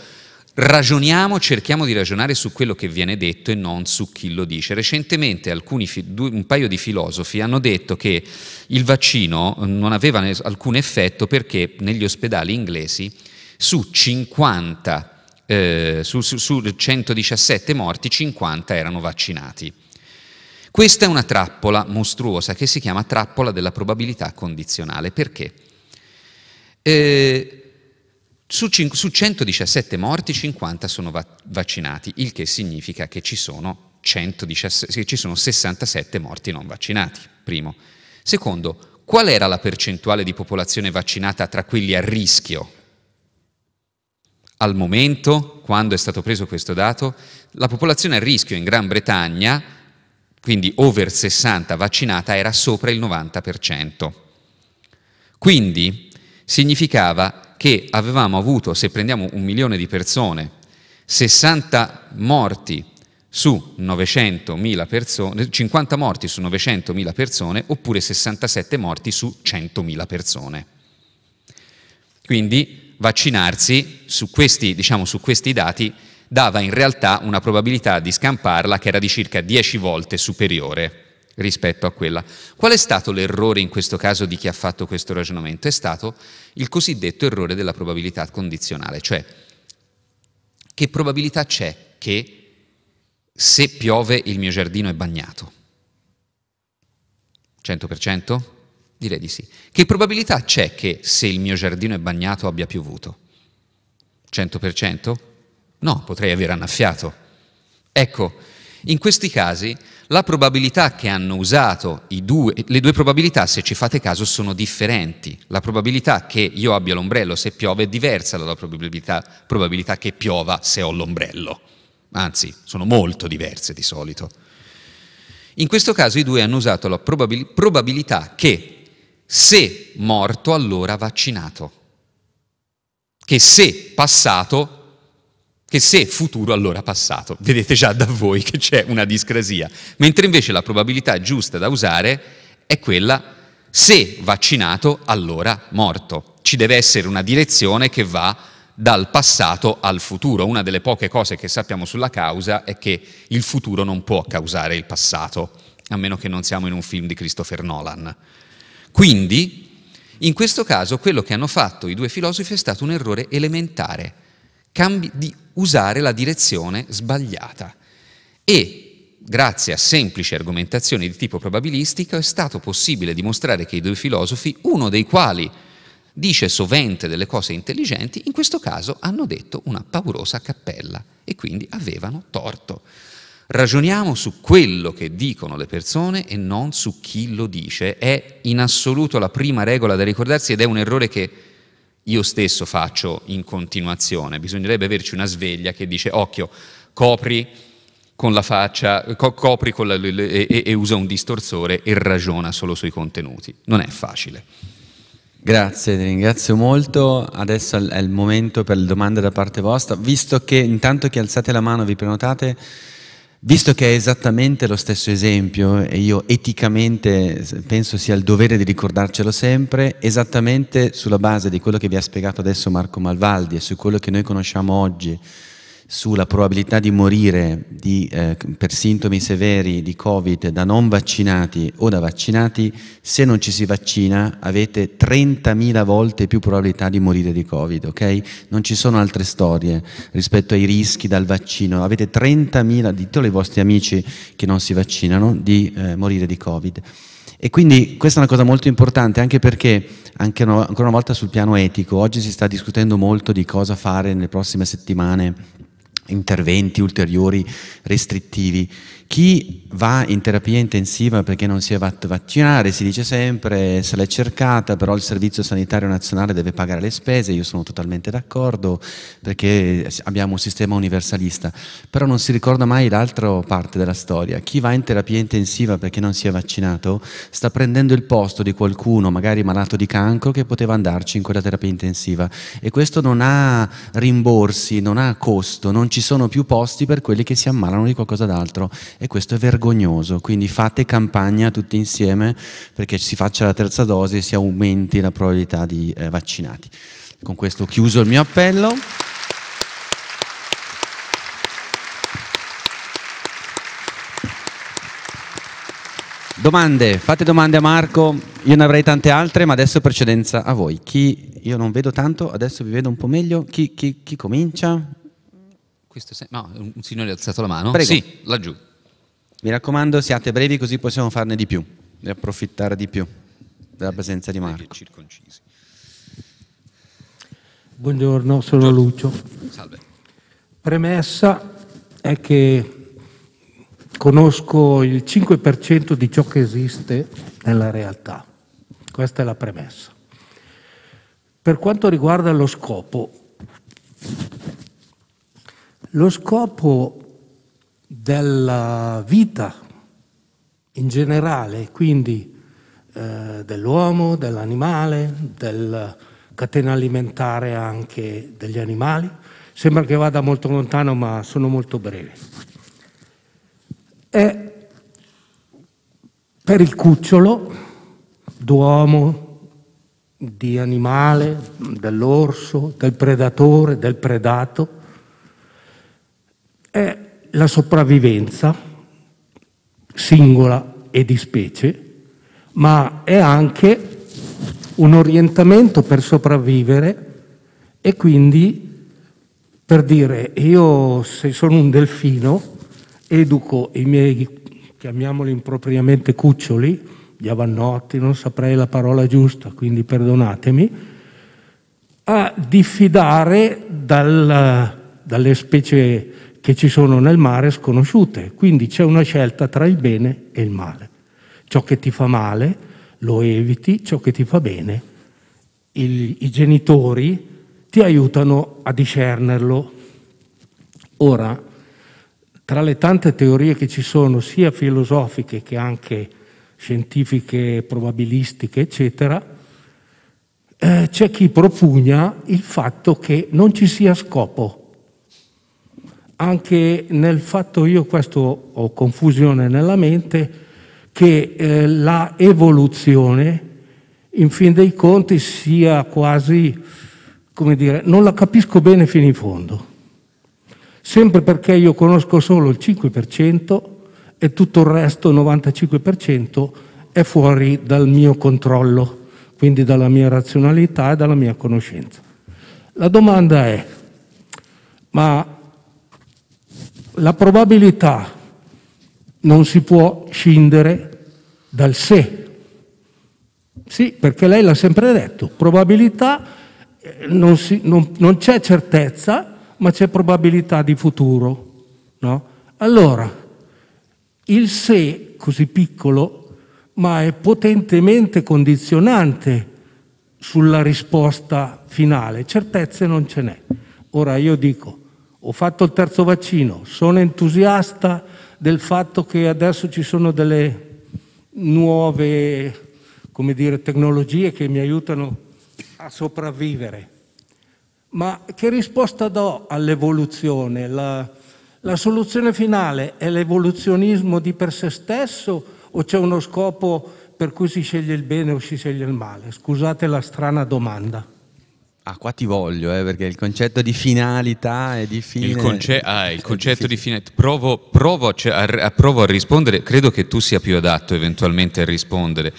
ragioniamo, cerchiamo di ragionare su quello che viene detto e non su chi lo dice. Recentemente alcuni, un paio di filosofi hanno detto che il vaccino non aveva alcun effetto perché negli ospedali inglesi su 50 eh, su, su, su 117 morti 50 erano vaccinati. Questa è una trappola mostruosa che si chiama trappola della probabilità condizionale. Perché? Eh, su, 5, su 117 morti 50 sono va- vaccinati, il che significa che ci, 117, che ci sono 67 morti non vaccinati, primo. Secondo, qual era la percentuale di popolazione vaccinata tra quelli a rischio? Al momento, quando è stato preso questo dato, la popolazione a rischio in Gran Bretagna, quindi over 60 vaccinata, era sopra il 90%. Quindi significava che avevamo avuto, se prendiamo un milione di persone, 60 morti su 900.000 persone, 50 morti su 900.000 persone oppure 67 morti su 100.000 persone. Quindi vaccinarsi su questi, diciamo, su questi dati dava in realtà una probabilità di scamparla che era di circa 10 volte superiore rispetto a quella. Qual è stato l'errore in questo caso di chi ha fatto questo ragionamento? È stato il cosiddetto errore della probabilità condizionale, cioè che probabilità c'è che se piove il mio giardino è bagnato? 100%? Direi di sì. Che probabilità c'è che se il mio giardino è bagnato abbia piovuto? 100%? No, potrei aver annaffiato. Ecco, in questi casi la probabilità che hanno usato i due, le due probabilità, se ci fate caso, sono differenti. La probabilità che io abbia l'ombrello se piove è diversa dalla probabilità, probabilità che piova se ho l'ombrello. Anzi, sono molto diverse di solito. In questo caso i due hanno usato la probabil- probabilità che se morto allora vaccinato, che se passato che se futuro allora passato. Vedete già da voi che c'è una discrasia. Mentre invece la probabilità giusta da usare è quella se vaccinato allora morto. Ci deve essere una direzione che va dal passato al futuro. Una delle poche cose che sappiamo sulla causa è che il futuro non può causare il passato, a meno che non siamo in un film di Christopher Nolan. Quindi, in questo caso, quello che hanno fatto i due filosofi è stato un errore elementare cambi, di usare la direzione sbagliata. E grazie a semplici argomentazioni di tipo probabilistico è stato possibile dimostrare che i due filosofi, uno dei quali dice sovente delle cose intelligenti, in questo caso hanno detto una paurosa cappella e quindi avevano torto. Ragioniamo su quello che dicono le persone e non su chi lo dice. È in assoluto la prima regola da ricordarsi ed è un errore che io stesso faccio in continuazione. Bisognerebbe averci una sveglia che dice occhio, copri con la faccia, co- copri con la, e, e, e usa un distorsore e ragiona solo sui contenuti.
Non è facile. Grazie, ti ringrazio molto. Adesso è il momento per le domande da parte vostra. Visto che intanto che alzate la mano vi prenotate, Visto che è esattamente lo stesso esempio, e io eticamente penso sia il dovere di ricordarcelo sempre, esattamente sulla base di quello che vi ha spiegato adesso Marco Malvaldi e su quello che noi conosciamo oggi, sulla probabilità di morire di, eh, per sintomi severi di Covid da non vaccinati o da vaccinati, se non ci si vaccina avete 30.000 volte più probabilità di morire di Covid, ok? Non ci sono altre storie rispetto ai rischi dal vaccino. Avete 30.000, ditelo ai vostri amici che non si vaccinano, di eh, morire di Covid. E quindi questa è una cosa molto importante anche perché, anche no, ancora una volta sul piano etico, oggi si sta discutendo molto di cosa fare nelle prossime settimane interventi ulteriori restrittivi. Chi va in terapia intensiva perché non si è fatto vaccinare, si dice sempre, se l'è cercata, però il Servizio Sanitario Nazionale deve pagare le spese, io sono totalmente d'accordo perché abbiamo un sistema universalista, però non si ricorda mai l'altra parte della storia. Chi va in terapia intensiva perché non si è vaccinato sta prendendo il posto di qualcuno, magari malato di cancro, che poteva andarci in quella terapia intensiva e questo non ha rimborsi, non ha costo, non ci sono più posti per quelli che si ammalano di qualcosa d'altro e questo è vergognoso, quindi fate campagna tutti insieme perché si faccia la terza dose e si aumenti la probabilità di eh, vaccinati. Con questo chiuso il mio appello. Domande, fate domande a Marco, io ne avrei tante altre, ma adesso precedenza a voi. Chi io non vedo tanto, adesso vi vedo un po' meglio. Chi, chi, chi comincia?
Questo no, un
signore ha alzato la mano. Prego. Sì, laggiù. Mi raccomando, siate brevi così possiamo farne di più e approfittare di più della eh, presenza di Marco. Circoncisi.
Buongiorno, sono Buongiorno. Lucio. Salve. Premessa è che conosco il 5% di ciò che esiste nella realtà. Questa è la premessa. Per quanto riguarda lo scopo, lo scopo della vita in generale, quindi eh, dell'uomo, dell'animale, della catena alimentare anche degli animali, sembra che vada molto lontano ma sono molto breve, è per il cucciolo d'uomo, di animale, dell'orso, del predatore, del predato, è la sopravvivenza singola e di specie, ma è anche un orientamento per sopravvivere e quindi per dire io se sono un delfino educo i miei, chiamiamoli impropriamente cuccioli, gli avannotti, non saprei la parola giusta, quindi perdonatemi, a diffidare dal, dalle specie che ci sono nel mare sconosciute. Quindi c'è una scelta tra il bene e il male. Ciò che ti fa male lo eviti, ciò che ti fa bene. Il, I genitori ti aiutano a discernerlo. Ora, tra le tante teorie che ci sono, sia filosofiche che anche scientifiche, probabilistiche, eccetera, eh, c'è chi propugna il fatto che non ci sia scopo anche nel fatto, io questo ho confusione nella mente, che eh, la evoluzione in fin dei conti sia quasi, come dire, non la capisco bene fino in fondo. Sempre perché io conosco solo il 5% e tutto il resto, il 95%, è fuori dal mio controllo, quindi dalla mia razionalità e dalla mia conoscenza. La domanda è, ma la probabilità non si può scindere dal se. Sì, perché lei l'ha sempre detto, probabilità eh, non, si, non, non c'è certezza, ma c'è probabilità di futuro. No? Allora, il se così piccolo, ma è potentemente condizionante sulla risposta finale, certezze non ce n'è. Ora io dico, ho fatto il terzo vaccino, sono entusiasta del fatto che adesso ci sono delle nuove dire, tecnologie che mi aiutano a sopravvivere. Ma che risposta do all'evoluzione? La, la soluzione finale è l'evoluzionismo di per sé stesso o c'è uno scopo per cui si sceglie il bene o si sceglie il male? Scusate la strana domanda.
Ah, qua ti voglio, eh, perché il concetto di finalità e di fine... Il, conce- ah, il concetto di
finalità... Provo, provo, cioè, a, provo, a, rispondere, credo che tu sia più adatto eventualmente a rispondere,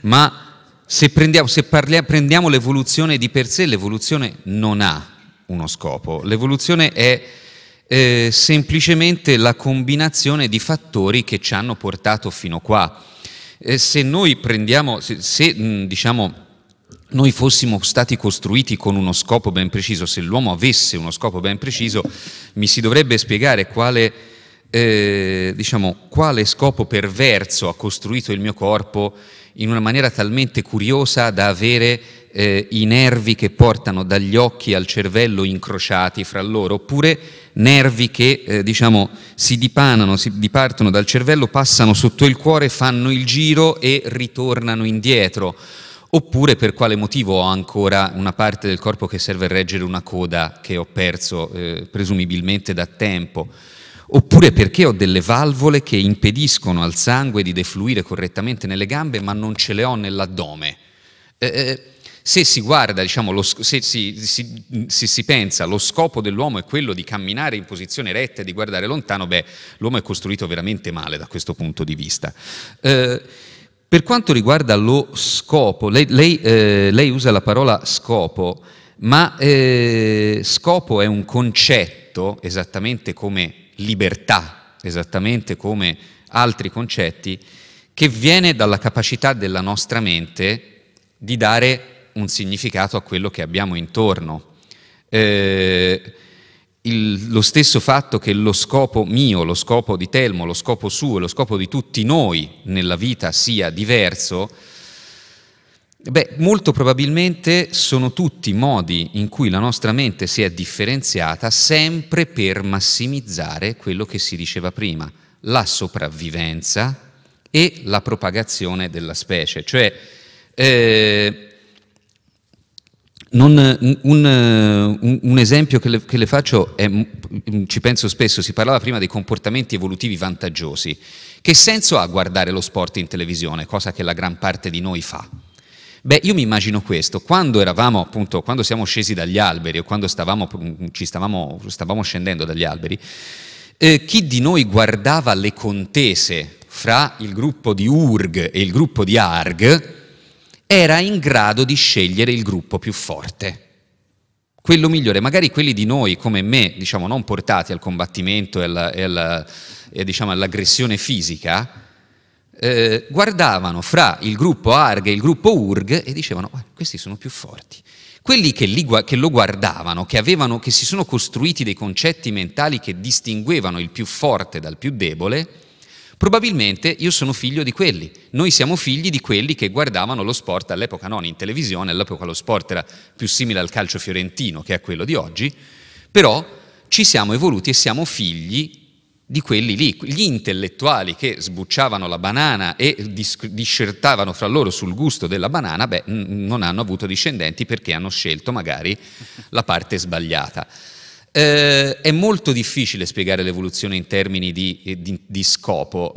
ma se, prendiamo, se parlia, prendiamo l'evoluzione di per sé, l'evoluzione non ha uno scopo, l'evoluzione è eh, semplicemente la combinazione di fattori che ci hanno portato fino qua. Eh, se noi prendiamo, se, se diciamo noi fossimo stati costruiti con uno scopo ben preciso, se l'uomo avesse uno scopo ben preciso, mi si dovrebbe spiegare quale, eh, diciamo, quale scopo perverso ha costruito il mio corpo in una maniera talmente curiosa da avere eh, i nervi che portano dagli occhi al cervello incrociati fra loro, oppure nervi che eh, diciamo, si dipanano, si dipartono dal cervello, passano sotto il cuore, fanno il giro e ritornano indietro oppure per quale motivo ho ancora una parte del corpo che serve a reggere una coda che ho perso eh, presumibilmente da tempo, oppure perché ho delle valvole che impediscono al sangue di defluire correttamente nelle gambe ma non ce le ho nell'addome. Eh, eh se si guarda, diciamo, lo, se, si, si, se si pensa lo scopo dell'uomo è quello di camminare in posizione retta e di guardare lontano, beh, l'uomo è costruito veramente male da questo punto di vista. Eh, per quanto riguarda lo scopo, lei, lei, eh, lei usa la parola scopo, ma eh, scopo è un concetto, esattamente come libertà, esattamente come altri concetti, che viene dalla capacità della nostra mente di dare un significato a quello che abbiamo intorno. Eh, il, lo stesso fatto che lo scopo mio, lo scopo di Telmo, lo scopo suo, lo scopo di tutti noi nella vita sia diverso, beh, molto probabilmente sono tutti modi in cui la nostra mente si è differenziata sempre per massimizzare quello che si diceva prima, la sopravvivenza e la propagazione della specie. Cioè, eh, non, un, un, esempio che le, che le faccio, è, mm, ci penso spesso, si parlava prima dei comportamenti evolutivi vantaggiosi. Che senso ha guardare lo sport in televisione, cosa che la gran parte di noi fa? Beh, io mi immagino questo, quando eravamo appunto, quando siamo scesi dagli alberi o quando stavamo, mm, ci stavamo, stavamo scendendo dagli alberi, eh, chi di noi guardava le contese fra il gruppo di Urg e il gruppo di Arg, era in grado di scegliere il gruppo più forte, quello migliore. Magari quelli di noi, come me, diciamo, non portati al combattimento e, alla, e, alla, e diciamo, all'aggressione fisica, eh, guardavano fra il gruppo ARG e il gruppo URG e dicevano, questi sono più forti. Quelli che, li, che lo guardavano, che, avevano, che si sono costruiti dei concetti mentali che distinguevano il più forte dal più debole, Probabilmente io sono figlio di quelli, noi siamo figli di quelli che guardavano lo sport all'epoca non in televisione, all'epoca lo sport era più simile al calcio fiorentino che a quello di oggi, però ci siamo evoluti e siamo figli di quelli lì, gli intellettuali che sbucciavano la banana e discertavano fra loro sul gusto della banana, beh, non hanno avuto discendenti perché hanno scelto magari la parte sbagliata. Eh, è molto difficile spiegare l'evoluzione in termini di, eh, di, di scopo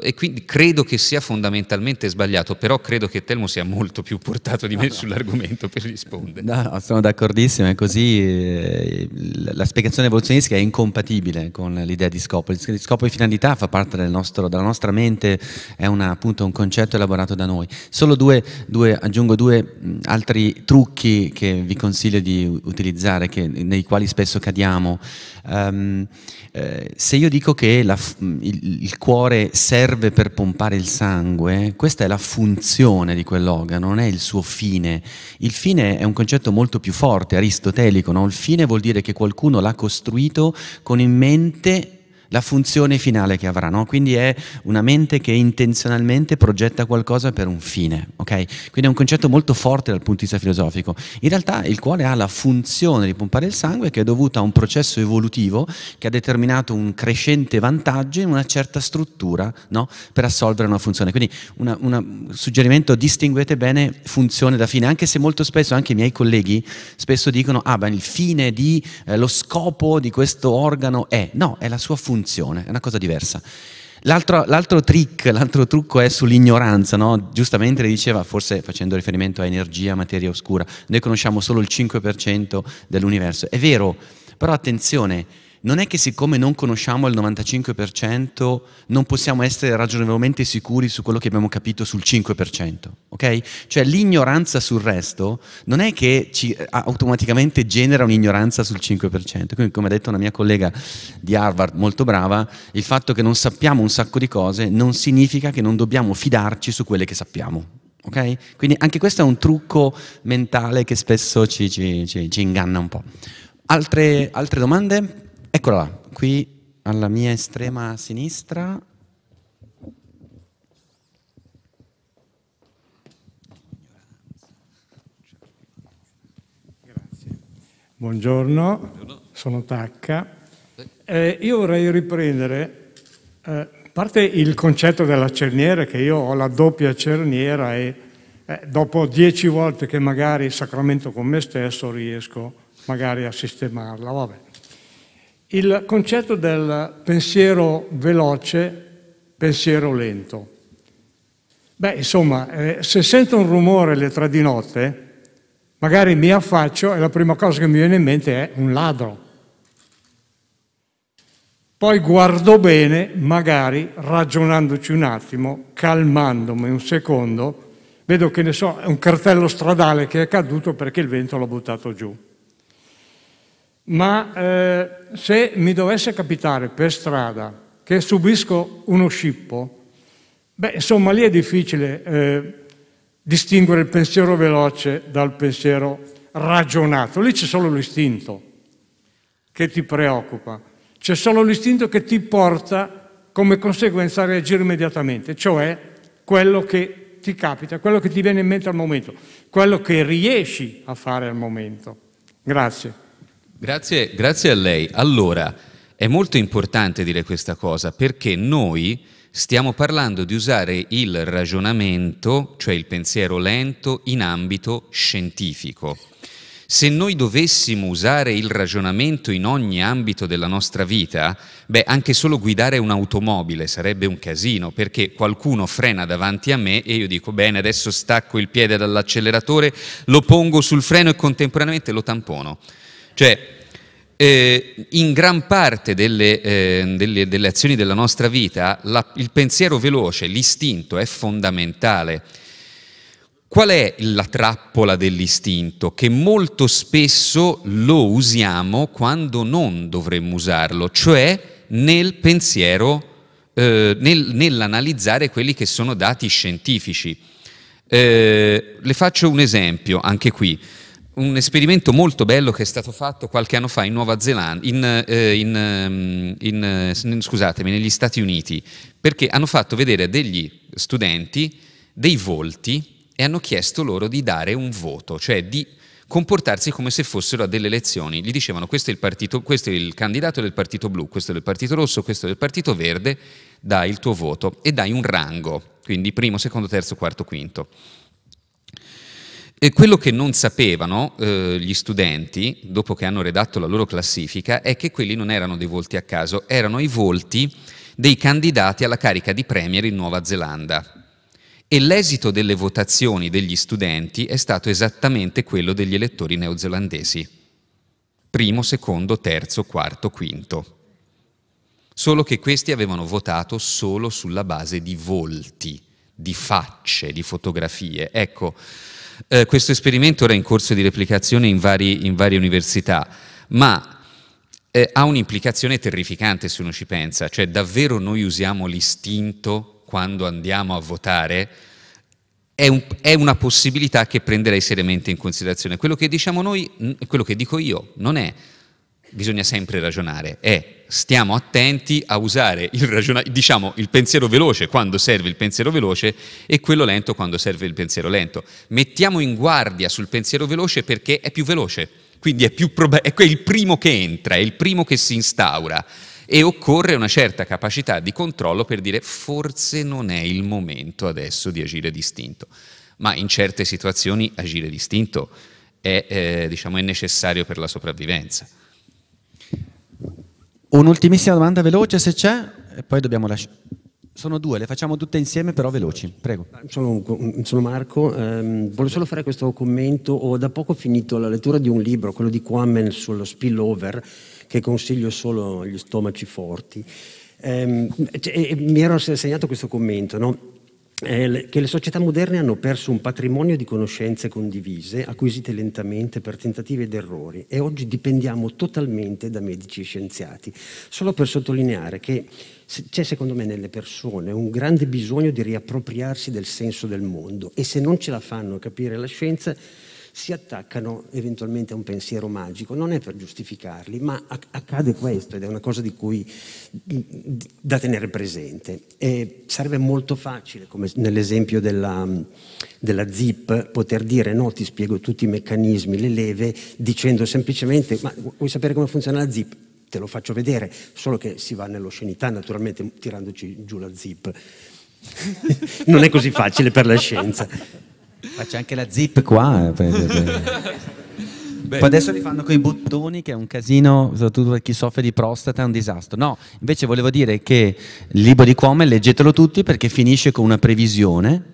eh, e quindi credo che sia fondamentalmente sbagliato, però credo che Telmo sia molto più portato di me no, sull'argomento per rispondere.
No, sono d'accordissimo, è così, eh, la spiegazione evoluzionistica è incompatibile con l'idea di scopo, il scopo e finalità fa parte del nostro, della nostra mente, è una, appunto un concetto elaborato da noi. Solo due, due aggiungo due altri trucchi che vi consiglio di utilizzare, che, nei quali spesso cadiamo. Um, eh, se io dico che la, mm, il, il, cuore serve per pompare il sangue, questa è la funzione di quell'organo, non è il suo fine. Il fine è un concetto molto più forte, aristotelico. No? Il fine vuol dire che qualcuno l'ha costruito con in mente la funzione finale che avrà, no? quindi è una mente che intenzionalmente progetta qualcosa per un fine, okay? quindi è un concetto molto forte dal punto di vista filosofico. In realtà il cuore ha la funzione di pompare il sangue che è dovuta a un processo evolutivo che ha determinato un crescente vantaggio in una certa struttura no? per assolvere una funzione. Quindi un suggerimento, distinguete bene funzione da fine, anche se molto spesso anche i miei colleghi spesso dicono, ah beh, il fine di, eh, lo scopo di questo organo è, no, è la sua funzione funzione, è una cosa diversa. L'altro, l'altro, trick, l'altro trucco è sull'ignoranza, no? giustamente diceva, forse facendo riferimento a energia, materia oscura, noi conosciamo solo il 5% dell'universo, è vero, però attenzione, non è che siccome non conosciamo il 95% non possiamo essere ragionevolmente sicuri su quello che abbiamo capito sul 5%, ok? Cioè l'ignoranza sul resto non è che ci, automaticamente genera un'ignoranza sul 5%, quindi come ha detto una mia collega di Harvard molto brava, il fatto che non sappiamo un sacco di cose non significa che non dobbiamo fidarci su quelle che sappiamo. Okay? Quindi anche questo è un trucco mentale che spesso ci, ci, ci, ci inganna un po'. altre, altre domande? Eccola là, qui alla mia estrema sinistra.
Grazie. Buongiorno, Buongiorno. sono Tacca. Eh, io vorrei riprendere eh, parte il concetto della cerniera, che io ho la doppia cerniera e eh, dopo dieci volte che magari sacramento con me stesso riesco magari a sistemarla. Vabbè il concetto del pensiero veloce, pensiero lento. Beh, insomma, eh, se sento un rumore le tre di notte, magari mi affaccio e la prima cosa che mi viene in mente è un ladro. Poi guardo bene, magari ragionandoci un attimo, calmandomi un secondo, vedo che ne so, è un cartello stradale che è caduto perché il vento l'ha buttato giù ma eh, se mi dovesse capitare per strada che subisco uno scippo, beh, insomma, lì è difficile eh, distinguere il pensiero veloce dal pensiero ragionato. Lì c'è solo l'istinto che ti preoccupa, c'è solo l'istinto che ti porta come conseguenza a reagire immediatamente, cioè quello che ti capita, quello che ti viene in mente al momento, quello che riesci a fare al momento. Grazie.
Grazie, grazie a lei. Allora, è molto importante dire questa cosa perché noi stiamo parlando di usare il ragionamento, cioè il pensiero lento, in ambito scientifico. Se noi dovessimo usare il ragionamento in ogni ambito della nostra vita, beh, anche solo guidare un'automobile sarebbe un casino, perché qualcuno frena davanti a me e io dico, bene, adesso stacco il piede dall'acceleratore, lo pongo sul freno e contemporaneamente lo tampono. Cioè, eh, in gran parte delle, eh, delle, delle azioni della nostra vita la, il pensiero veloce, l'istinto è fondamentale. Qual è la trappola dell'istinto? Che molto spesso lo usiamo quando non dovremmo usarlo, cioè nel pensiero, eh, nel, nell'analizzare quelli che sono dati scientifici. Eh, le faccio un esempio anche qui un esperimento molto bello che è stato fatto qualche anno fa in Nuova Zelanda, in, eh, in, ehm, eh, in, scusatemi, negli Stati Uniti, perché hanno fatto vedere a degli studenti dei volti e hanno chiesto loro di dare un voto, cioè di comportarsi come se fossero a delle elezioni. Gli dicevano questo è, partito, questo è il candidato del partito blu, questo è del partito rosso, questo è del partito verde, dai il tuo voto e dai un rango, quindi primo, secondo, terzo, quarto, quinto. E quello che non sapevano eh, gli studenti, dopo che hanno redatto la loro classifica, è che quelli non erano dei volti a caso, erano i volti dei candidati alla carica di Premier in Nuova Zelanda. E l'esito delle votazioni degli studenti è stato esattamente quello degli elettori neozelandesi. Primo, secondo, terzo, quarto, quinto. Solo che questi avevano votato solo sulla base di volti, di facce, di fotografie. Ecco, eh, questo esperimento era in corso di replicazione in, vari, in varie università, ma eh, ha un'implicazione terrificante se uno ci pensa, cioè davvero noi usiamo l'istinto quando andiamo a votare? È, un, è, una possibilità che prenderei seriamente in considerazione. Quello che diciamo noi, quello che dico io, non è bisogna sempre ragionare è stiamo attenti a usare il, ragiona- diciamo, il pensiero veloce quando serve il pensiero veloce e quello lento quando serve il pensiero lento. Mettiamo in guardia sul pensiero veloce perché è più veloce, quindi è, più prob- è il primo che entra, è il primo che si instaura e occorre una certa capacità di controllo per dire forse non è il momento adesso di agire distinto, ma in certe situazioni agire distinto è, eh, diciamo, è necessario per la sopravvivenza.
Un'ultimissima domanda veloce se c'è, e poi dobbiamo lasciare. Sono due, le facciamo tutte insieme però veloci, prego. Sono,
sono Marco, ehm, volevo solo fare questo commento, ho da poco finito la lettura di un libro, quello di Quammen sullo spillover, che consiglio solo agli stomaci forti. Ehm, cioè, mi ero segnato questo commento, no? eh, che le società moderne hanno perso un patrimonio di conoscenze condivise, acquisite lentamente per tentativi ed errori, e oggi dipendiamo totalmente da medici e scienziati. Solo per sottolineare che c'è secondo me nelle persone un grande bisogno di riappropriarsi del senso del mondo e se non ce la fanno a capire la scienza si attaccano eventualmente a un pensiero magico. Non è per giustificarli, ma accade questo ed è una cosa di cui da tenere presente. E sarebbe molto facile, come nell'esempio della, della zip, poter dire no, ti spiego tutti i meccanismi, le leve, dicendo semplicemente ma vuoi sapere come funziona la zip? Te lo faccio vedere, solo che si va nell'oscenità naturalmente tirandoci giù la zip. *laughs* non è così facile per la scienza.
Ma c'è anche la zip qua. Eh, *laughs* Beh, Poi adesso li fanno con i bottoni che è un casino, soprattutto per chi soffre di prostata, è un disastro. No, invece volevo dire che il libro di Quome, leggetelo tutti perché finisce con una previsione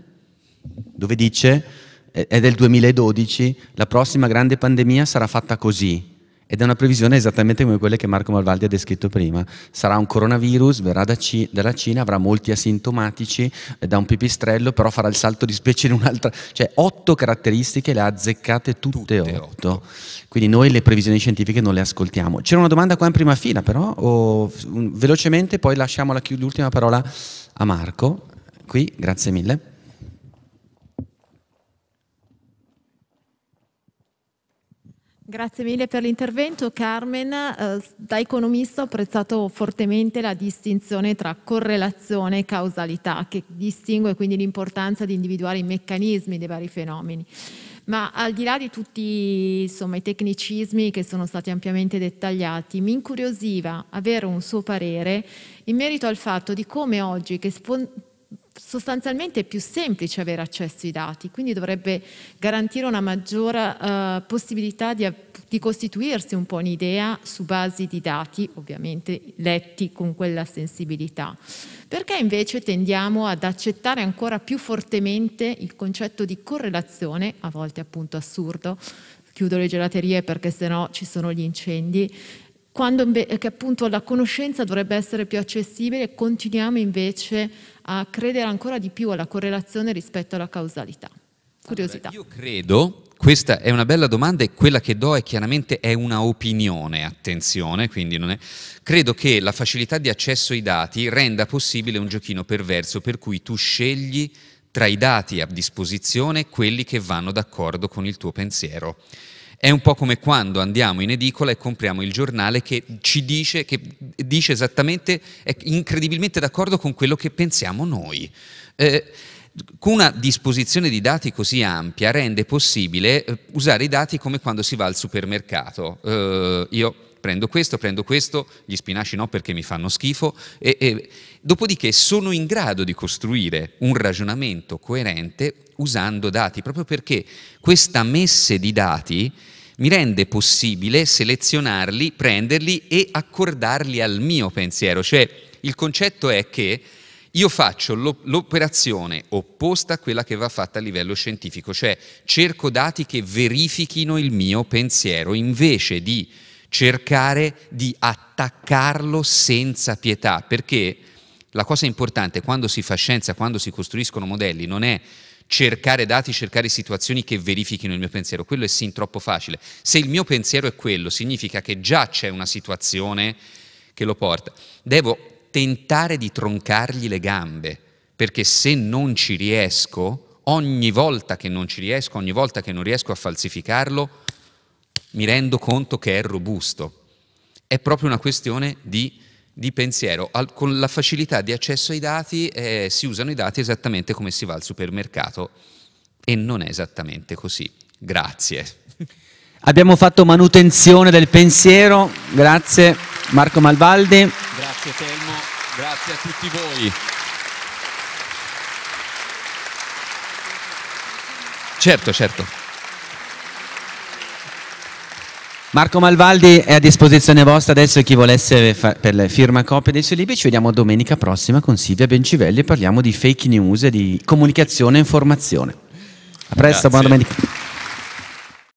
dove dice, è del 2012, la prossima grande pandemia sarà fatta così ed è una previsione esattamente come quelle che Marco Malvaldi ha descritto prima. Sarà un coronavirus, verrà da C- dalla Cina, avrà molti asintomatici, eh, da un pipistrello, però farà il salto di specie in un'altra... Cioè, otto caratteristiche le ha azzeccate tutte, tutte otto. otto. Quindi noi le previsioni scientifiche non le ascoltiamo. C'era una domanda qua in prima fila, però, o, velocemente, poi lasciamo l'ultima parola a Marco. Qui, grazie mille.
Grazie mille per l'intervento Carmen. Eh, da economista ho apprezzato fortemente la distinzione tra correlazione e causalità, che distingue quindi l'importanza di individuare i meccanismi dei vari fenomeni. Ma al di là di tutti insomma, i tecnicismi che sono stati ampiamente dettagliati, mi incuriosiva avere un suo parere in merito al fatto di come oggi che spontaneamente sostanzialmente è più semplice avere accesso ai dati, quindi dovrebbe garantire una maggiore eh, possibilità di, di, costituirsi un po' un'idea su basi di dati, ovviamente letti con quella sensibilità. Perché invece tendiamo ad accettare ancora più fortemente il concetto di correlazione, a volte appunto assurdo, chiudo le gelaterie perché sennò ci sono gli incendi, quando che appunto la conoscenza dovrebbe essere più accessibile, continuiamo invece a credere ancora di più alla correlazione rispetto alla causalità. Curiosità. Allora, io credo,
questa è una bella domanda e quella che do è chiaramente è una opinione, attenzione, quindi non è... Credo che la facilità di accesso ai dati renda possibile un giochino perverso per cui tu scegli tra i dati a disposizione quelli che vanno d'accordo con il tuo pensiero. È un po' come quando andiamo in edicola e compriamo il giornale che ci dice, che dice esattamente, è incredibilmente d'accordo con quello che pensiamo noi. Eh, una disposizione di dati così ampia rende possibile eh, usare i dati come quando si va al supermercato. Eh, io prendo questo, prendo questo, gli spinaci no perché mi fanno schifo, e, e, dopodiché sono in grado di costruire un ragionamento coerente usando dati, proprio perché questa messe di dati mi rende possibile selezionarli, prenderli e accordarli al mio pensiero. Cioè il concetto è che io faccio l'operazione opposta a quella che va fatta a livello scientifico, cioè cerco dati che verifichino il mio pensiero invece di cercare di attaccarlo senza pietà, perché la cosa importante quando si fa scienza, quando si costruiscono modelli, non è cercare dati, cercare situazioni che verifichino il mio pensiero, quello è sin troppo facile. Se il mio pensiero è quello, significa che già c'è una situazione che lo porta. Devo tentare di troncargli le gambe, perché se non ci riesco, ogni volta che non ci riesco, ogni volta che non riesco a falsificarlo, mi rendo conto che è robusto. È proprio una questione di di pensiero, al, con la facilità di accesso ai dati eh, si usano i dati esattamente come si va al supermercato e non è esattamente così. Grazie.
Abbiamo fatto manutenzione del pensiero, grazie Marco Malvaldi.
Grazie Telmo, grazie a tutti voi.
Certo, certo. Marco Malvaldi è a disposizione vostra adesso chi volesse per la firma copia dei suoi libri. Ci vediamo domenica prossima con Silvia Bencivelli e parliamo di fake news e di comunicazione e informazione. A presto, Grazie. buona domenica.